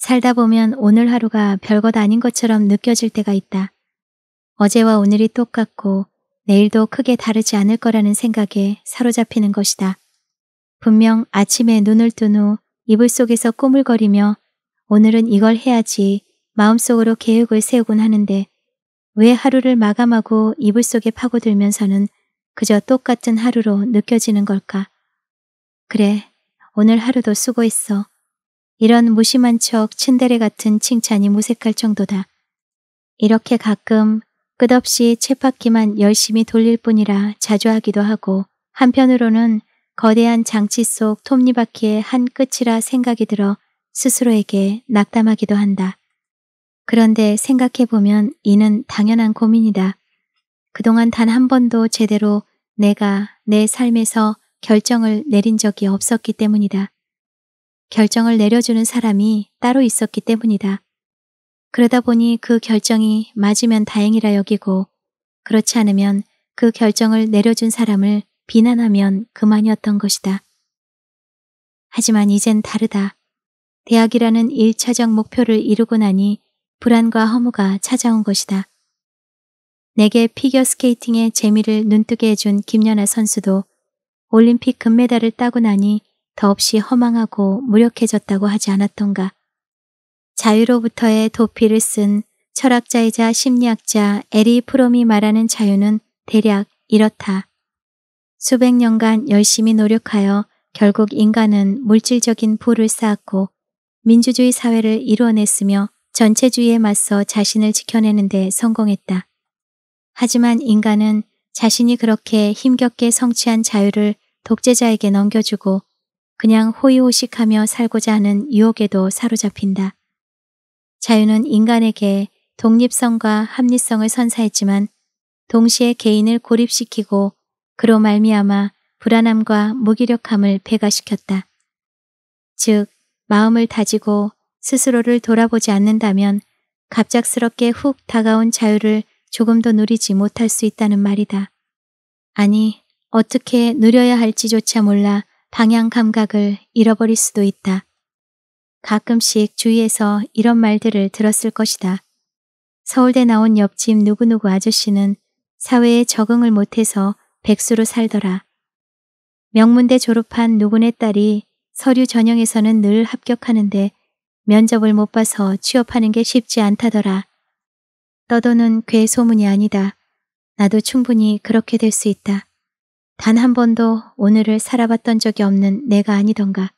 살다 보면 오늘 하루가 별것 아닌 것처럼 느껴질 때가 있다. 어제와 오늘이 똑같고 내일도 크게 다르지 않을 거라는 생각에 사로잡히는 것이다. 분명 아침에 눈을 뜬 후 이불 속에서 꼬물거리며 오늘은 이걸 해야지 마음속으로 계획을 세우곤 하는데 왜 하루를 마감하고 이불 속에 파고들면서는 그저 똑같은 하루로 느껴지는 걸까? 그래, 오늘 하루도 수고했어. 이런 무심한 척 친데레 같은 칭찬이 무색할 정도다. 이렇게 가끔 끝없이 쳇바퀴만 열심히 돌릴 뿐이라 자주 하기도 하고 한편으로는 거대한 장치 속 톱니바퀴의 한 끝이라 생각이 들어 스스로에게 낙담하기도 한다. 그런데 생각해보면 이는 당연한 고민이다. 그동안 단 한 번도 제대로 내가 내 삶에서 결정을 내린 적이 없었기 때문이다. 결정을 내려주는 사람이 따로 있었기 때문이다. 그러다 보니 그 결정이 맞으면 다행이라 여기고 그렇지 않으면 그 결정을 내려준 사람을 비난하면 그만이었던 것이다. 하지만 이젠 다르다. 대학이라는 1차적 목표를 이루고 나니 불안과 허무가 찾아온 것이다. 내게 피겨스케이팅의 재미를 눈뜨게 해준 김연아 선수도 올림픽 금메달을 따고 나니 더없이 허망하고 무력해졌다고 하지 않았던가. 자유로부터의 도피를 쓴 철학자이자 심리학자 에리 프롬이 말하는 자유는 대략 이렇다. 수백 년간 열심히 노력하여 결국 인간은 물질적인 부를 쌓았고 민주주의 사회를 이루어냈으며 전체주의에 맞서 자신을 지켜내는 데 성공했다. 하지만 인간은 자신이 그렇게 힘겹게 성취한 자유를 독재자에게 넘겨주고 그냥 호의호식하며 살고자 하는 유혹에도 사로잡힌다. 자유는 인간에게 독립성과 합리성을 선사했지만 동시에 개인을 고립시키고 그로 말미암아 불안함과 무기력함을 배가시켰다. 즉, 마음을 다지고 스스로를 돌아보지 않는다면 갑작스럽게 훅 다가온 자유를 조금도 누리지 못할 수 있다는 말이다. 아니, 어떻게 누려야 할지조차 몰라 방향 감각을 잃어버릴 수도 있다. 가끔씩 주위에서 이런 말들을 들었을 것이다. 서울대 나온 옆집 누구누구 아저씨는 사회에 적응을 못해서 백수로 살더라. 명문대 졸업한 누구네 딸이 서류 전형에서는 늘 합격하는데 면접을 못 봐서 취업하는 게 쉽지 않다더라. 떠도는 괴소문이 아니다. 나도 충분히 그렇게 될 수 있다. 단한 번도 오늘을 살아봤던 적이 없는 내가 아니던가.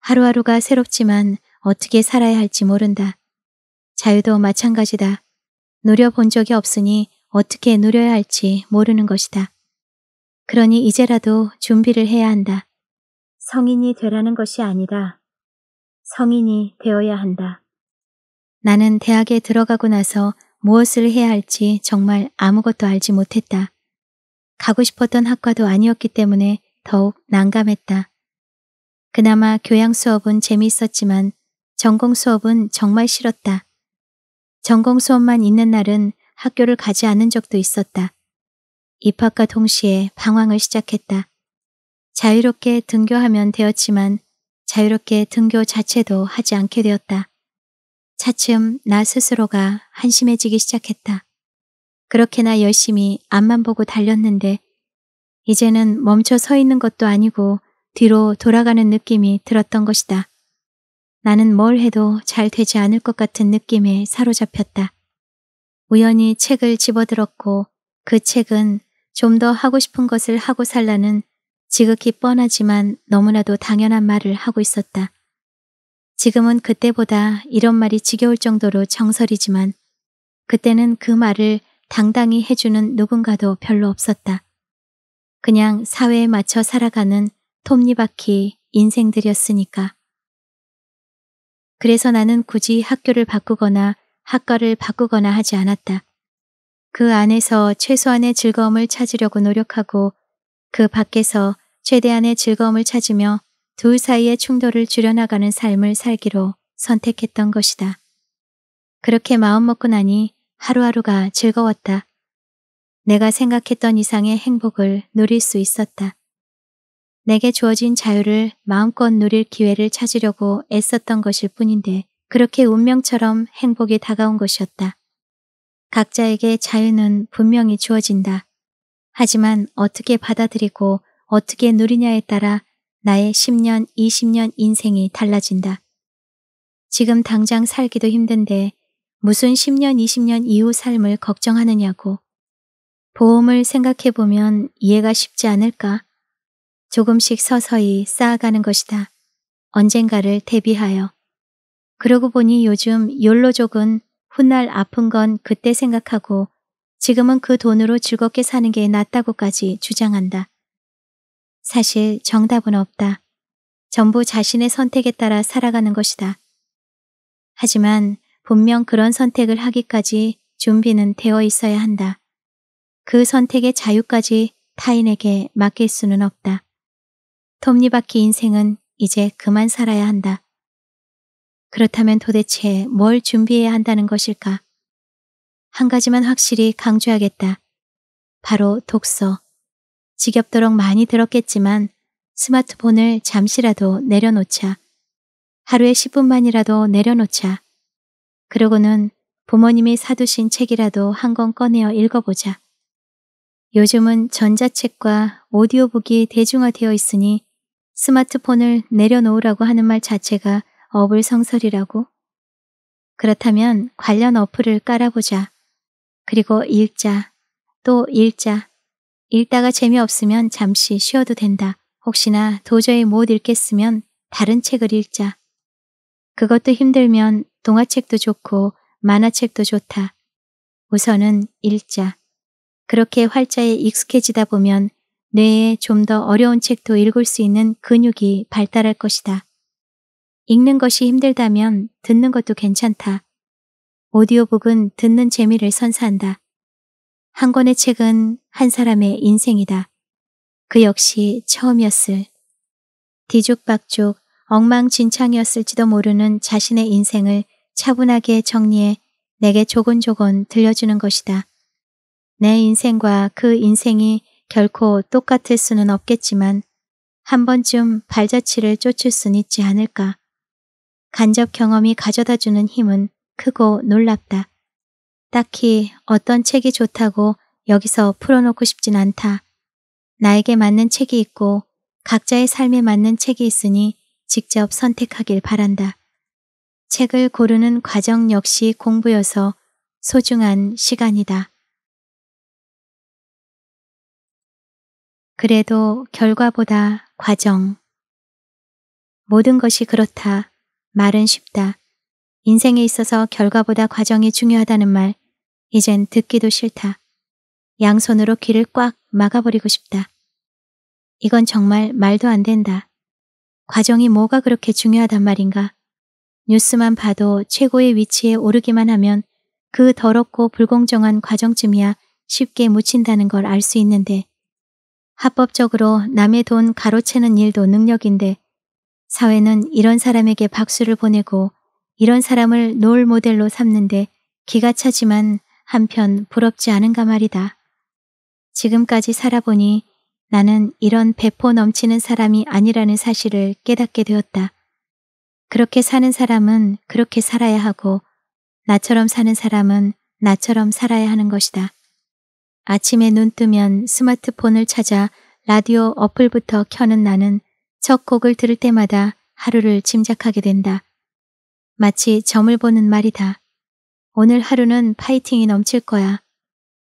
하루하루가 새롭지만 어떻게 살아야 할지 모른다. 자유도 마찬가지다. 노려본 적이 없으니 어떻게 노려야 할지 모르는 것이다. 그러니 이제라도 준비를 해야 한다. 성인이 되라는 것이 아니다 성인이 되어야 한다. 나는 대학에 들어가고 나서 무엇을 해야 할지 정말 아무것도 알지 못했다. 가고 싶었던 학과도 아니었기 때문에 더욱 난감했다. 그나마 교양 수업은 재미있었지만 전공 수업은 정말 싫었다. 전공 수업만 있는 날은 학교를 가지 않은 적도 있었다. 입학과 동시에 방황을 시작했다. 자유롭게 등교하면 되었지만 자유롭게 등교 자체도 하지 않게 되었다. 차츰 나 스스로가 한심해지기 시작했다. 그렇게나 열심히 앞만 보고 달렸는데 이제는 멈춰 서 있는 것도 아니고 뒤로 돌아가는 느낌이 들었던 것이다. 나는 뭘 해도 잘 되지 않을 것 같은 느낌에 사로잡혔다. 우연히 책을 집어들었고 그 책은 좀 더 하고 싶은 것을 하고 살라는 지극히 뻔하지만 너무나도 당연한 말을 하고 있었다. 지금은 그때보다 이런 말이 지겨울 정도로 정설이지만 그때는 그 말을 당당히 해주는 누군가도 별로 없었다. 그냥 사회에 맞춰 살아가는 톱니바퀴 인생들이었으니까. 그래서 나는 굳이 학교를 바꾸거나 학과를 바꾸거나 하지 않았다. 그 안에서 최소한의 즐거움을 찾으려고 노력하고 그 밖에서 최대한의 즐거움을 찾으며 둘 사이의 충돌을 줄여나가는 삶을 살기로 선택했던 것이다. 그렇게 마음먹고 나니 하루하루가 즐거웠다. 내가 생각했던 이상의 행복을 누릴 수 있었다. 내게 주어진 자유를 마음껏 누릴 기회를 찾으려고 애썼던 것일 뿐인데 그렇게 운명처럼 행복이 다가온 것이었다. 각자에게 자유는 분명히 주어진다. 하지만 어떻게 받아들이고 어떻게 누리냐에 따라 나의 10년, 20년 인생이 달라진다. 지금 당장 살기도 힘든데 무슨 10년, 20년 이후 삶을 걱정하느냐고. 보험을 생각해보면 이해가 쉽지 않을까. 조금씩 서서히 쌓아가는 것이다. 언젠가를 대비하여. 그러고 보니 요즘 욜로족은 훗날 아픈 건 그때 생각하고 지금은 그 돈으로 즐겁게 사는 게 낫다고까지 주장한다. 사실 정답은 없다. 전부 자신의 선택에 따라 살아가는 것이다. 하지만 분명 그런 선택을 하기까지 준비는 되어 있어야 한다. 그 선택의 자유까지 타인에게 맡길 수는 없다. 톱니바퀴 인생은 이제 그만 살아야 한다. 그렇다면 도대체 뭘 준비해야 한다는 것일까? 한 가지만 확실히 강조하겠다. 바로 독서. 지겹도록 많이 들었겠지만 스마트폰을 잠시라도 내려놓자. 하루에 10분만이라도 내려놓자. 그러고는 부모님이 사두신 책이라도 한 권 꺼내어 읽어보자. 요즘은 전자책과 오디오북이 대중화되어 있으니 스마트폰을 내려놓으라고 하는 말 자체가 어불성설이라고. 그렇다면 관련 어플을 깔아보자. 그리고 읽자. 또 읽자. 읽다가 재미없으면 잠시 쉬어도 된다. 혹시나 도저히 못 읽겠으면 다른 책을 읽자. 그것도 힘들면 동화책도 좋고 만화책도 좋다. 우선은 일자. 그렇게 활자에 익숙해지다 보면 뇌에 좀 더 어려운 책도 읽을 수 있는 근육이 발달할 것이다. 읽는 것이 힘들다면 듣는 것도 괜찮다. 오디오북은 듣는 재미를 선사한다. 한 권의 책은 한 사람의 인생이다. 그 역시 처음이었을. 뒤죽박죽 엉망진창이었을지도 모르는 자신의 인생을 차분하게 정리해 내게 조곤조곤 들려주는 것이다. 내 인생과 그 인생이 결코 똑같을 수는 없겠지만 한 번쯤 발자취를 쫓을 순 있지 않을까. 간접 경험이 가져다주는 힘은 크고 놀랍다. 딱히 어떤 책이 좋다고 여기서 풀어놓고 싶진 않다. 나에게 맞는 책이 있고 각자의 삶에 맞는 책이 있으니 직접 선택하길 바란다. 책을 고르는 과정 역시 공부여서 소중한 시간이다. 그래도 결과보다 과정. 모든 것이 그렇다. 말은 쉽다. 인생에 있어서 결과보다 과정이 중요하다는 말, 이젠 듣기도 싫다. 양손으로 귀를 꽉 막아버리고 싶다. 이건 정말 말도 안 된다. 과정이 뭐가 그렇게 중요하단 말인가. 뉴스만 봐도 최고의 위치에 오르기만 하면 그 더럽고 불공정한 과정쯤이야 쉽게 묻힌다는 걸 알 수 있는데 합법적으로 남의 돈 가로채는 일도 능력인데 사회는 이런 사람에게 박수를 보내고 이런 사람을 놀 모델로 삼는데 기가 차지만 한편 부럽지 않은가 말이다. 지금까지 살아보니 나는 이런 배포 넘치는 사람이 아니라는 사실을 깨닫게 되었다. 그렇게 사는 사람은 그렇게 살아야 하고 나처럼 사는 사람은 나처럼 살아야 하는 것이다. 아침에 눈 뜨면 스마트폰을 찾아 라디오 어플부터 켜는 나는 첫 곡을 들을 때마다 하루를 짐작하게 된다. 마치 점을 보는 말이다. 오늘 하루는 파이팅이 넘칠 거야.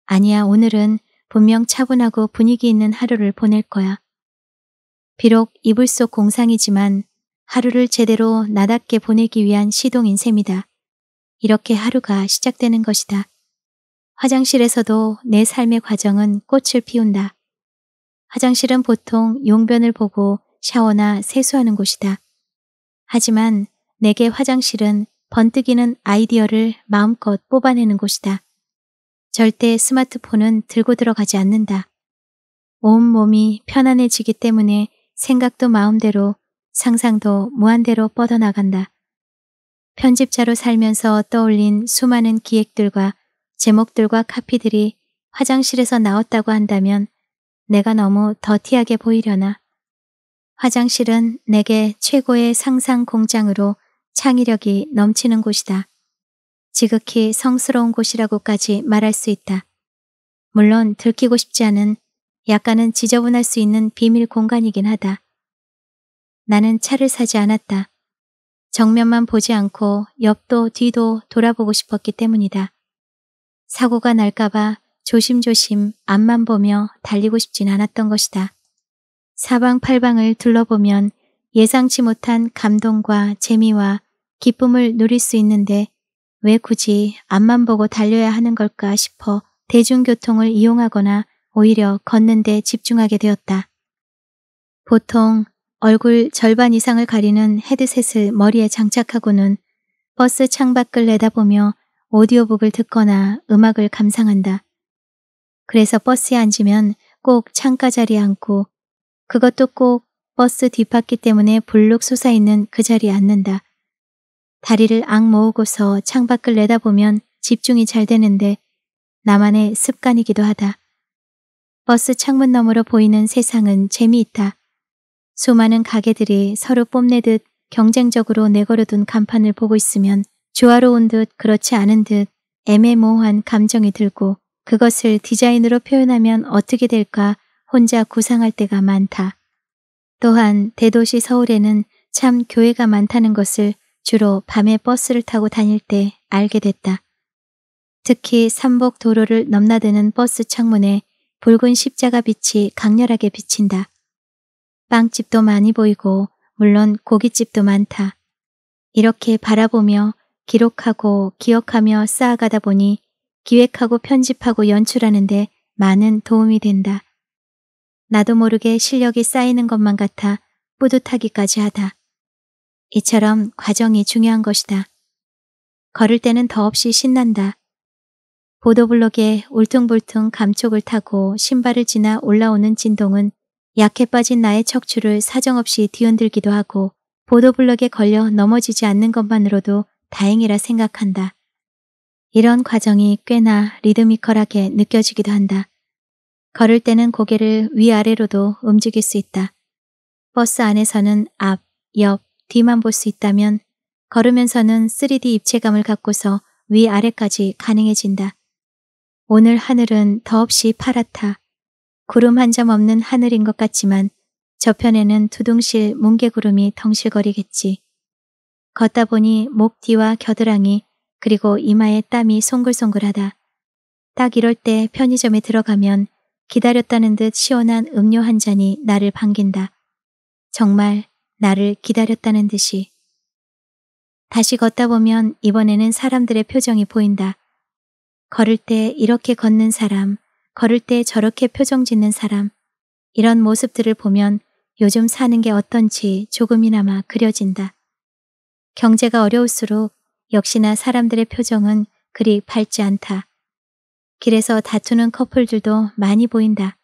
아니야, 오늘은 분명 차분하고 분위기 있는 하루를 보낼 거야. 비록 이불 속 공상이지만 하루를 제대로 나답게 보내기 위한 시동인 셈이다. 이렇게 하루가 시작되는 것이다. 화장실에서도 내 삶의 과정은 꽃을 피운다. 화장실은 보통 용변을 보고 샤워나 세수하는 곳이다. 하지만 내게 화장실은 번뜩이는 아이디어를 마음껏 뽑아내는 곳이다. 절대 스마트폰은 들고 들어가지 않는다. 온 몸이 편안해지기 때문에 생각도 마음대로 상상도 무한대로 뻗어나간다. 편집자로 살면서 떠올린 수많은 기획들과 제목들과 카피들이 화장실에서 나왔다고 한다면 내가 너무 더티하게 보이려나. 화장실은 내게 최고의 상상 공장으로 창의력이 넘치는 곳이다. 지극히 성스러운 곳이라고까지 말할 수 있다. 물론 들키고 싶지 않은 약간은 지저분할 수 있는 비밀 공간이긴 하다. 나는 차를 사지 않았다. 정면만 보지 않고 옆도 뒤도 돌아보고 싶었기 때문이다. 사고가 날까봐 조심조심 앞만 보며 달리고 싶진 않았던 것이다. 사방팔방을 둘러보면 예상치 못한 감동과 재미와 기쁨을 누릴 수 있는데 왜 굳이 앞만 보고 달려야 하는 걸까 싶어 대중교통을 이용하거나 오히려 걷는 데 집중하게 되었다. 보통 얼굴 절반 이상을 가리는 헤드셋을 머리에 장착하고는 버스 창밖을 내다보며 오디오북을 듣거나 음악을 감상한다. 그래서 버스에 앉으면 꼭 창가 자리에 앉고 그것도 꼭 버스 뒷바퀴 때문에 블록 솟아있는 그 자리에 앉는다. 다리를 악 모으고서 창밖을 내다보면 집중이 잘 되는데 나만의 습관이기도 하다. 버스 창문 너머로 보이는 세상은 재미있다. 수많은 가게들이 서로 뽐내듯 경쟁적으로 내걸어둔 간판을 보고 있으면 조화로운 듯 그렇지 않은 듯 애매모호한 감정이 들고 그것을 디자인으로 표현하면 어떻게 될까 혼자 구상할 때가 많다. 또한 대도시 서울에는 참 교회가 많다는 것을 주로 밤에 버스를 타고 다닐 때 알게 됐다. 특히 삼복 도로를 넘나드는 버스 창문에 붉은 십자가 빛이 강렬하게 비친다. 빵집도 많이 보이고 물론 고깃집도 많다. 이렇게 바라보며 기록하고 기억하며 쌓아가다 보니 기획하고 편집하고 연출하는데 많은 도움이 된다. 나도 모르게 실력이 쌓이는 것만 같아 뿌듯하기까지 하다. 이처럼 과정이 중요한 것이다. 걸을 때는 더없이 신난다. 보도블록에 울퉁불퉁 감촉을 타고 신발을 지나 올라오는 진동은 약해 빠진 나의 척추를 사정없이 뒤흔들기도 하고 보도블록에 걸려 넘어지지 않는 것만으로도 다행이라 생각한다. 이런 과정이 꽤나 리드미컬하게 느껴지기도 한다. 걸을 때는 고개를 위아래로도 움직일 수 있다. 버스 안에서는 앞, 옆, 뒤만 볼 수 있다면 걸으면서는 3D 입체감을 갖고서 위아래까지 가능해진다. 오늘 하늘은 더없이 파랗다. 구름 한 점 없는 하늘인 것 같지만 저편에는 두둥실 뭉게구름이 덩실거리겠지. 걷다 보니 목 뒤와 겨드랑이 그리고 이마에 땀이 송글송글하다. 딱 이럴 때 편의점에 들어가면 기다렸다는 듯 시원한 음료 한 잔이 나를 반긴다. 정말 나를 기다렸다는 듯이. 다시 걷다 보면 이번에는 사람들의 표정이 보인다. 걸을 때 이렇게 걷는 사람, 걸을 때 저렇게 표정 짓는 사람, 이런 모습들을 보면 요즘 사는 게 어떤지 조금이나마 그려진다. 경제가 어려울수록 역시나 사람들의 표정은 그리 밝지 않다. 길에서 다투는 커플들도 많이 보인다.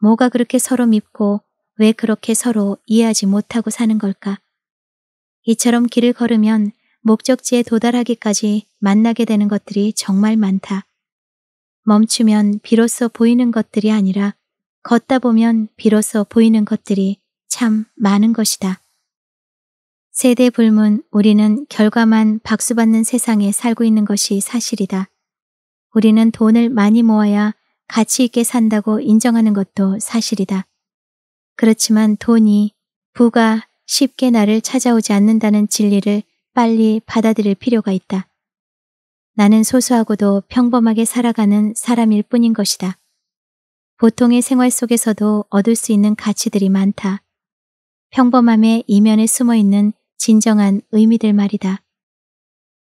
뭐가 그렇게 서로 밉고 왜 그렇게 서로 이해하지 못하고 사는 걸까? 이처럼 길을 걸으면 목적지에 도달하기까지 만나게 되는 것들이 정말 많다. 멈추면 비로소 보이는 것들이 아니라 걷다 보면 비로소 보이는 것들이 참 많은 것이다. 세대 불문 우리는 결과만 박수받는 세상에 살고 있는 것이 사실이다. 우리는 돈을 많이 모아야 가치 있게 산다고 인정하는 것도 사실이다. 그렇지만 돈이, 부가 쉽게 나를 찾아오지 않는다는 진리를 빨리 받아들일 필요가 있다. 나는 소소하고도 평범하게 살아가는 사람일 뿐인 것이다. 보통의 생활 속에서도 얻을 수 있는 가치들이 많다. 평범함의 이면에 숨어 있는 진정한 의미들 말이다.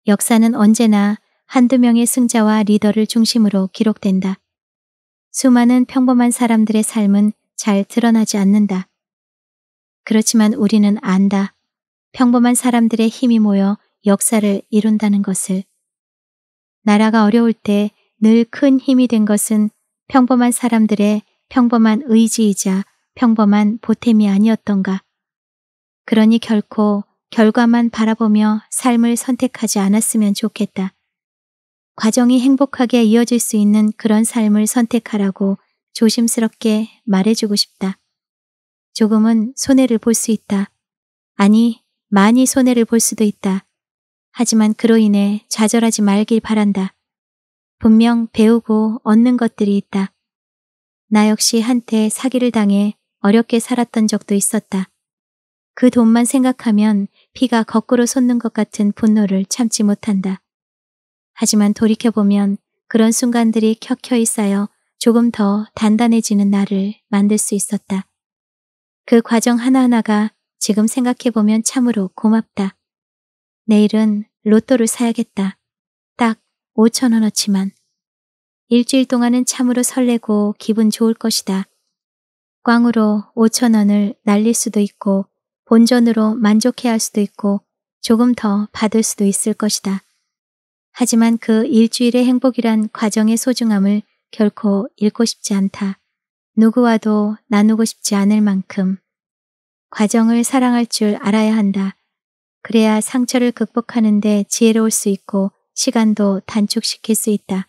역사는 언제나 한두 명의 승자와 리더를 중심으로 기록된다. 수많은 평범한 사람들의 삶은 잘 드러나지 않는다. 그렇지만 우리는 안다. 평범한 사람들의 힘이 모여 역사를 이룬다는 것을. 나라가 어려울 때 늘 큰 힘이 된 것은 평범한 사람들의 평범한 의지이자 평범한 보탬이 아니었던가. 그러니 결코 결과만 바라보며 삶을 선택하지 않았으면 좋겠다. 과정이 행복하게 이어질 수 있는 그런 삶을 선택하라고 조심스럽게 말해주고 싶다. 조금은 손해를 볼 수 있다. 아니, 많이 손해를 볼 수도 있다. 하지만 그로 인해 좌절하지 말길 바란다. 분명 배우고 얻는 것들이 있다. 나 역시 한때 사기를 당해 어렵게 살았던 적도 있었다. 그 돈만 생각하면 피가 거꾸로 솟는 것 같은 분노를 참지 못한다. 하지만 돌이켜보면 그런 순간들이 켜켜이 쌓여 조금 더 단단해지는 나를 만들 수 있었다. 그 과정 하나하나가 지금 생각해보면 참으로 고맙다. 내일은 로또를 사야겠다. 딱 5천원어치만. 일주일 동안은 참으로 설레고 기분 좋을 것이다. 꽝으로 5천원을 날릴 수도 있고 본전으로 만족해할 수도 있고 조금 더 받을 수도 있을 것이다. 하지만 그 일주일의 행복이란 과정의 소중함을 결코 잃고 싶지 않다. 누구와도 나누고 싶지 않을 만큼 과정을 사랑할 줄 알아야 한다. 그래야 상처를 극복하는데 지혜로울 수 있고 시간도 단축시킬 수 있다.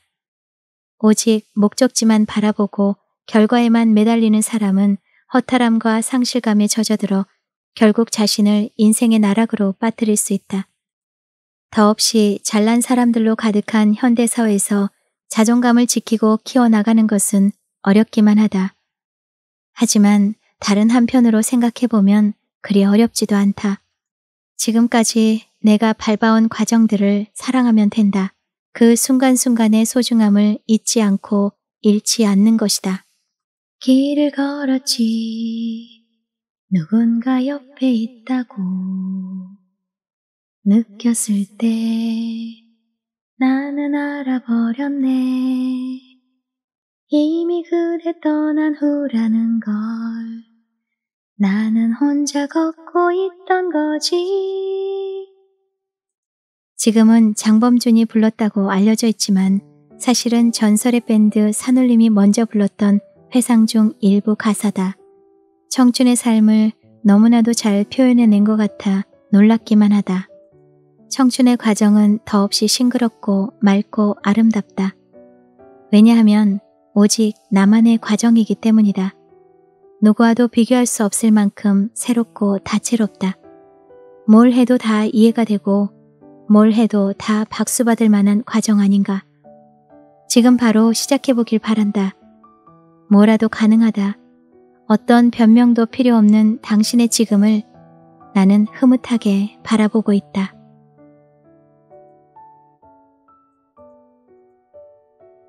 오직 목적지만 바라보고 결과에만 매달리는 사람은 허탈함과 상실감에 젖어들어 결국 자신을 인생의 나락으로 빠뜨릴 수 있다. 더없이 잘난 사람들로 가득한 현대사회에서 자존감을 지키고 키워나가는 것은 어렵기만 하다. 하지만 다른 한편으로 생각해보면 그리 어렵지도 않다. 지금까지 내가 밟아온 과정들을 사랑하면 된다. 그 순간순간의 소중함을 잊지 않고 잃지 않는 것이다. 길을 걸었지. 누군가 옆에 있다고 느꼈을 때 나는 알아버렸네. 이미 그대 떠난 후라는 걸. 나는 혼자 걷고 있던 거지. 지금은 장범준이 불렀다고 알려져 있지만 사실은 전설의 밴드 산울림이 먼저 불렀던 회상 중 일부 가사다. 청춘의 삶을 너무나도 잘 표현해낸 것 같아 놀랍기만 하다. 청춘의 과정은 더없이 싱그럽고 맑고 아름답다. 왜냐하면 오직 나만의 과정이기 때문이다. 누구와도 비교할 수 없을 만큼 새롭고 다채롭다. 뭘 해도 다 이해가 되고 뭘 해도 다 박수받을 만한 과정 아닌가. 지금 바로 시작해보길 바란다. 뭐라도 가능하다. 어떤 변명도 필요 없는 당신의 지금을 나는 흐뭇하게 바라보고 있다.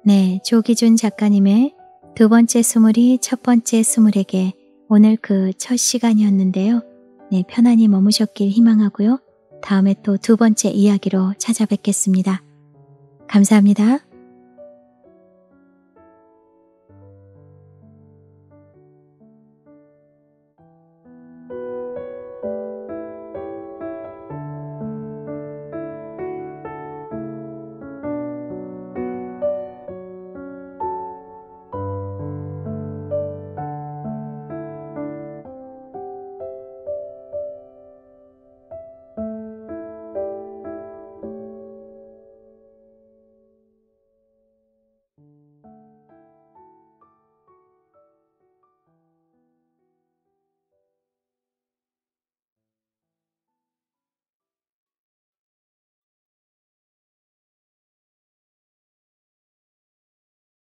네, 조기준 작가님의 두 번째 스물이 첫 번째 스물에게 오늘 그 첫 시간이었는데요. 네, 편안히 머무셨길 희망하고요. 다음에 또 두 번째 이야기로 찾아뵙겠습니다. 감사합니다.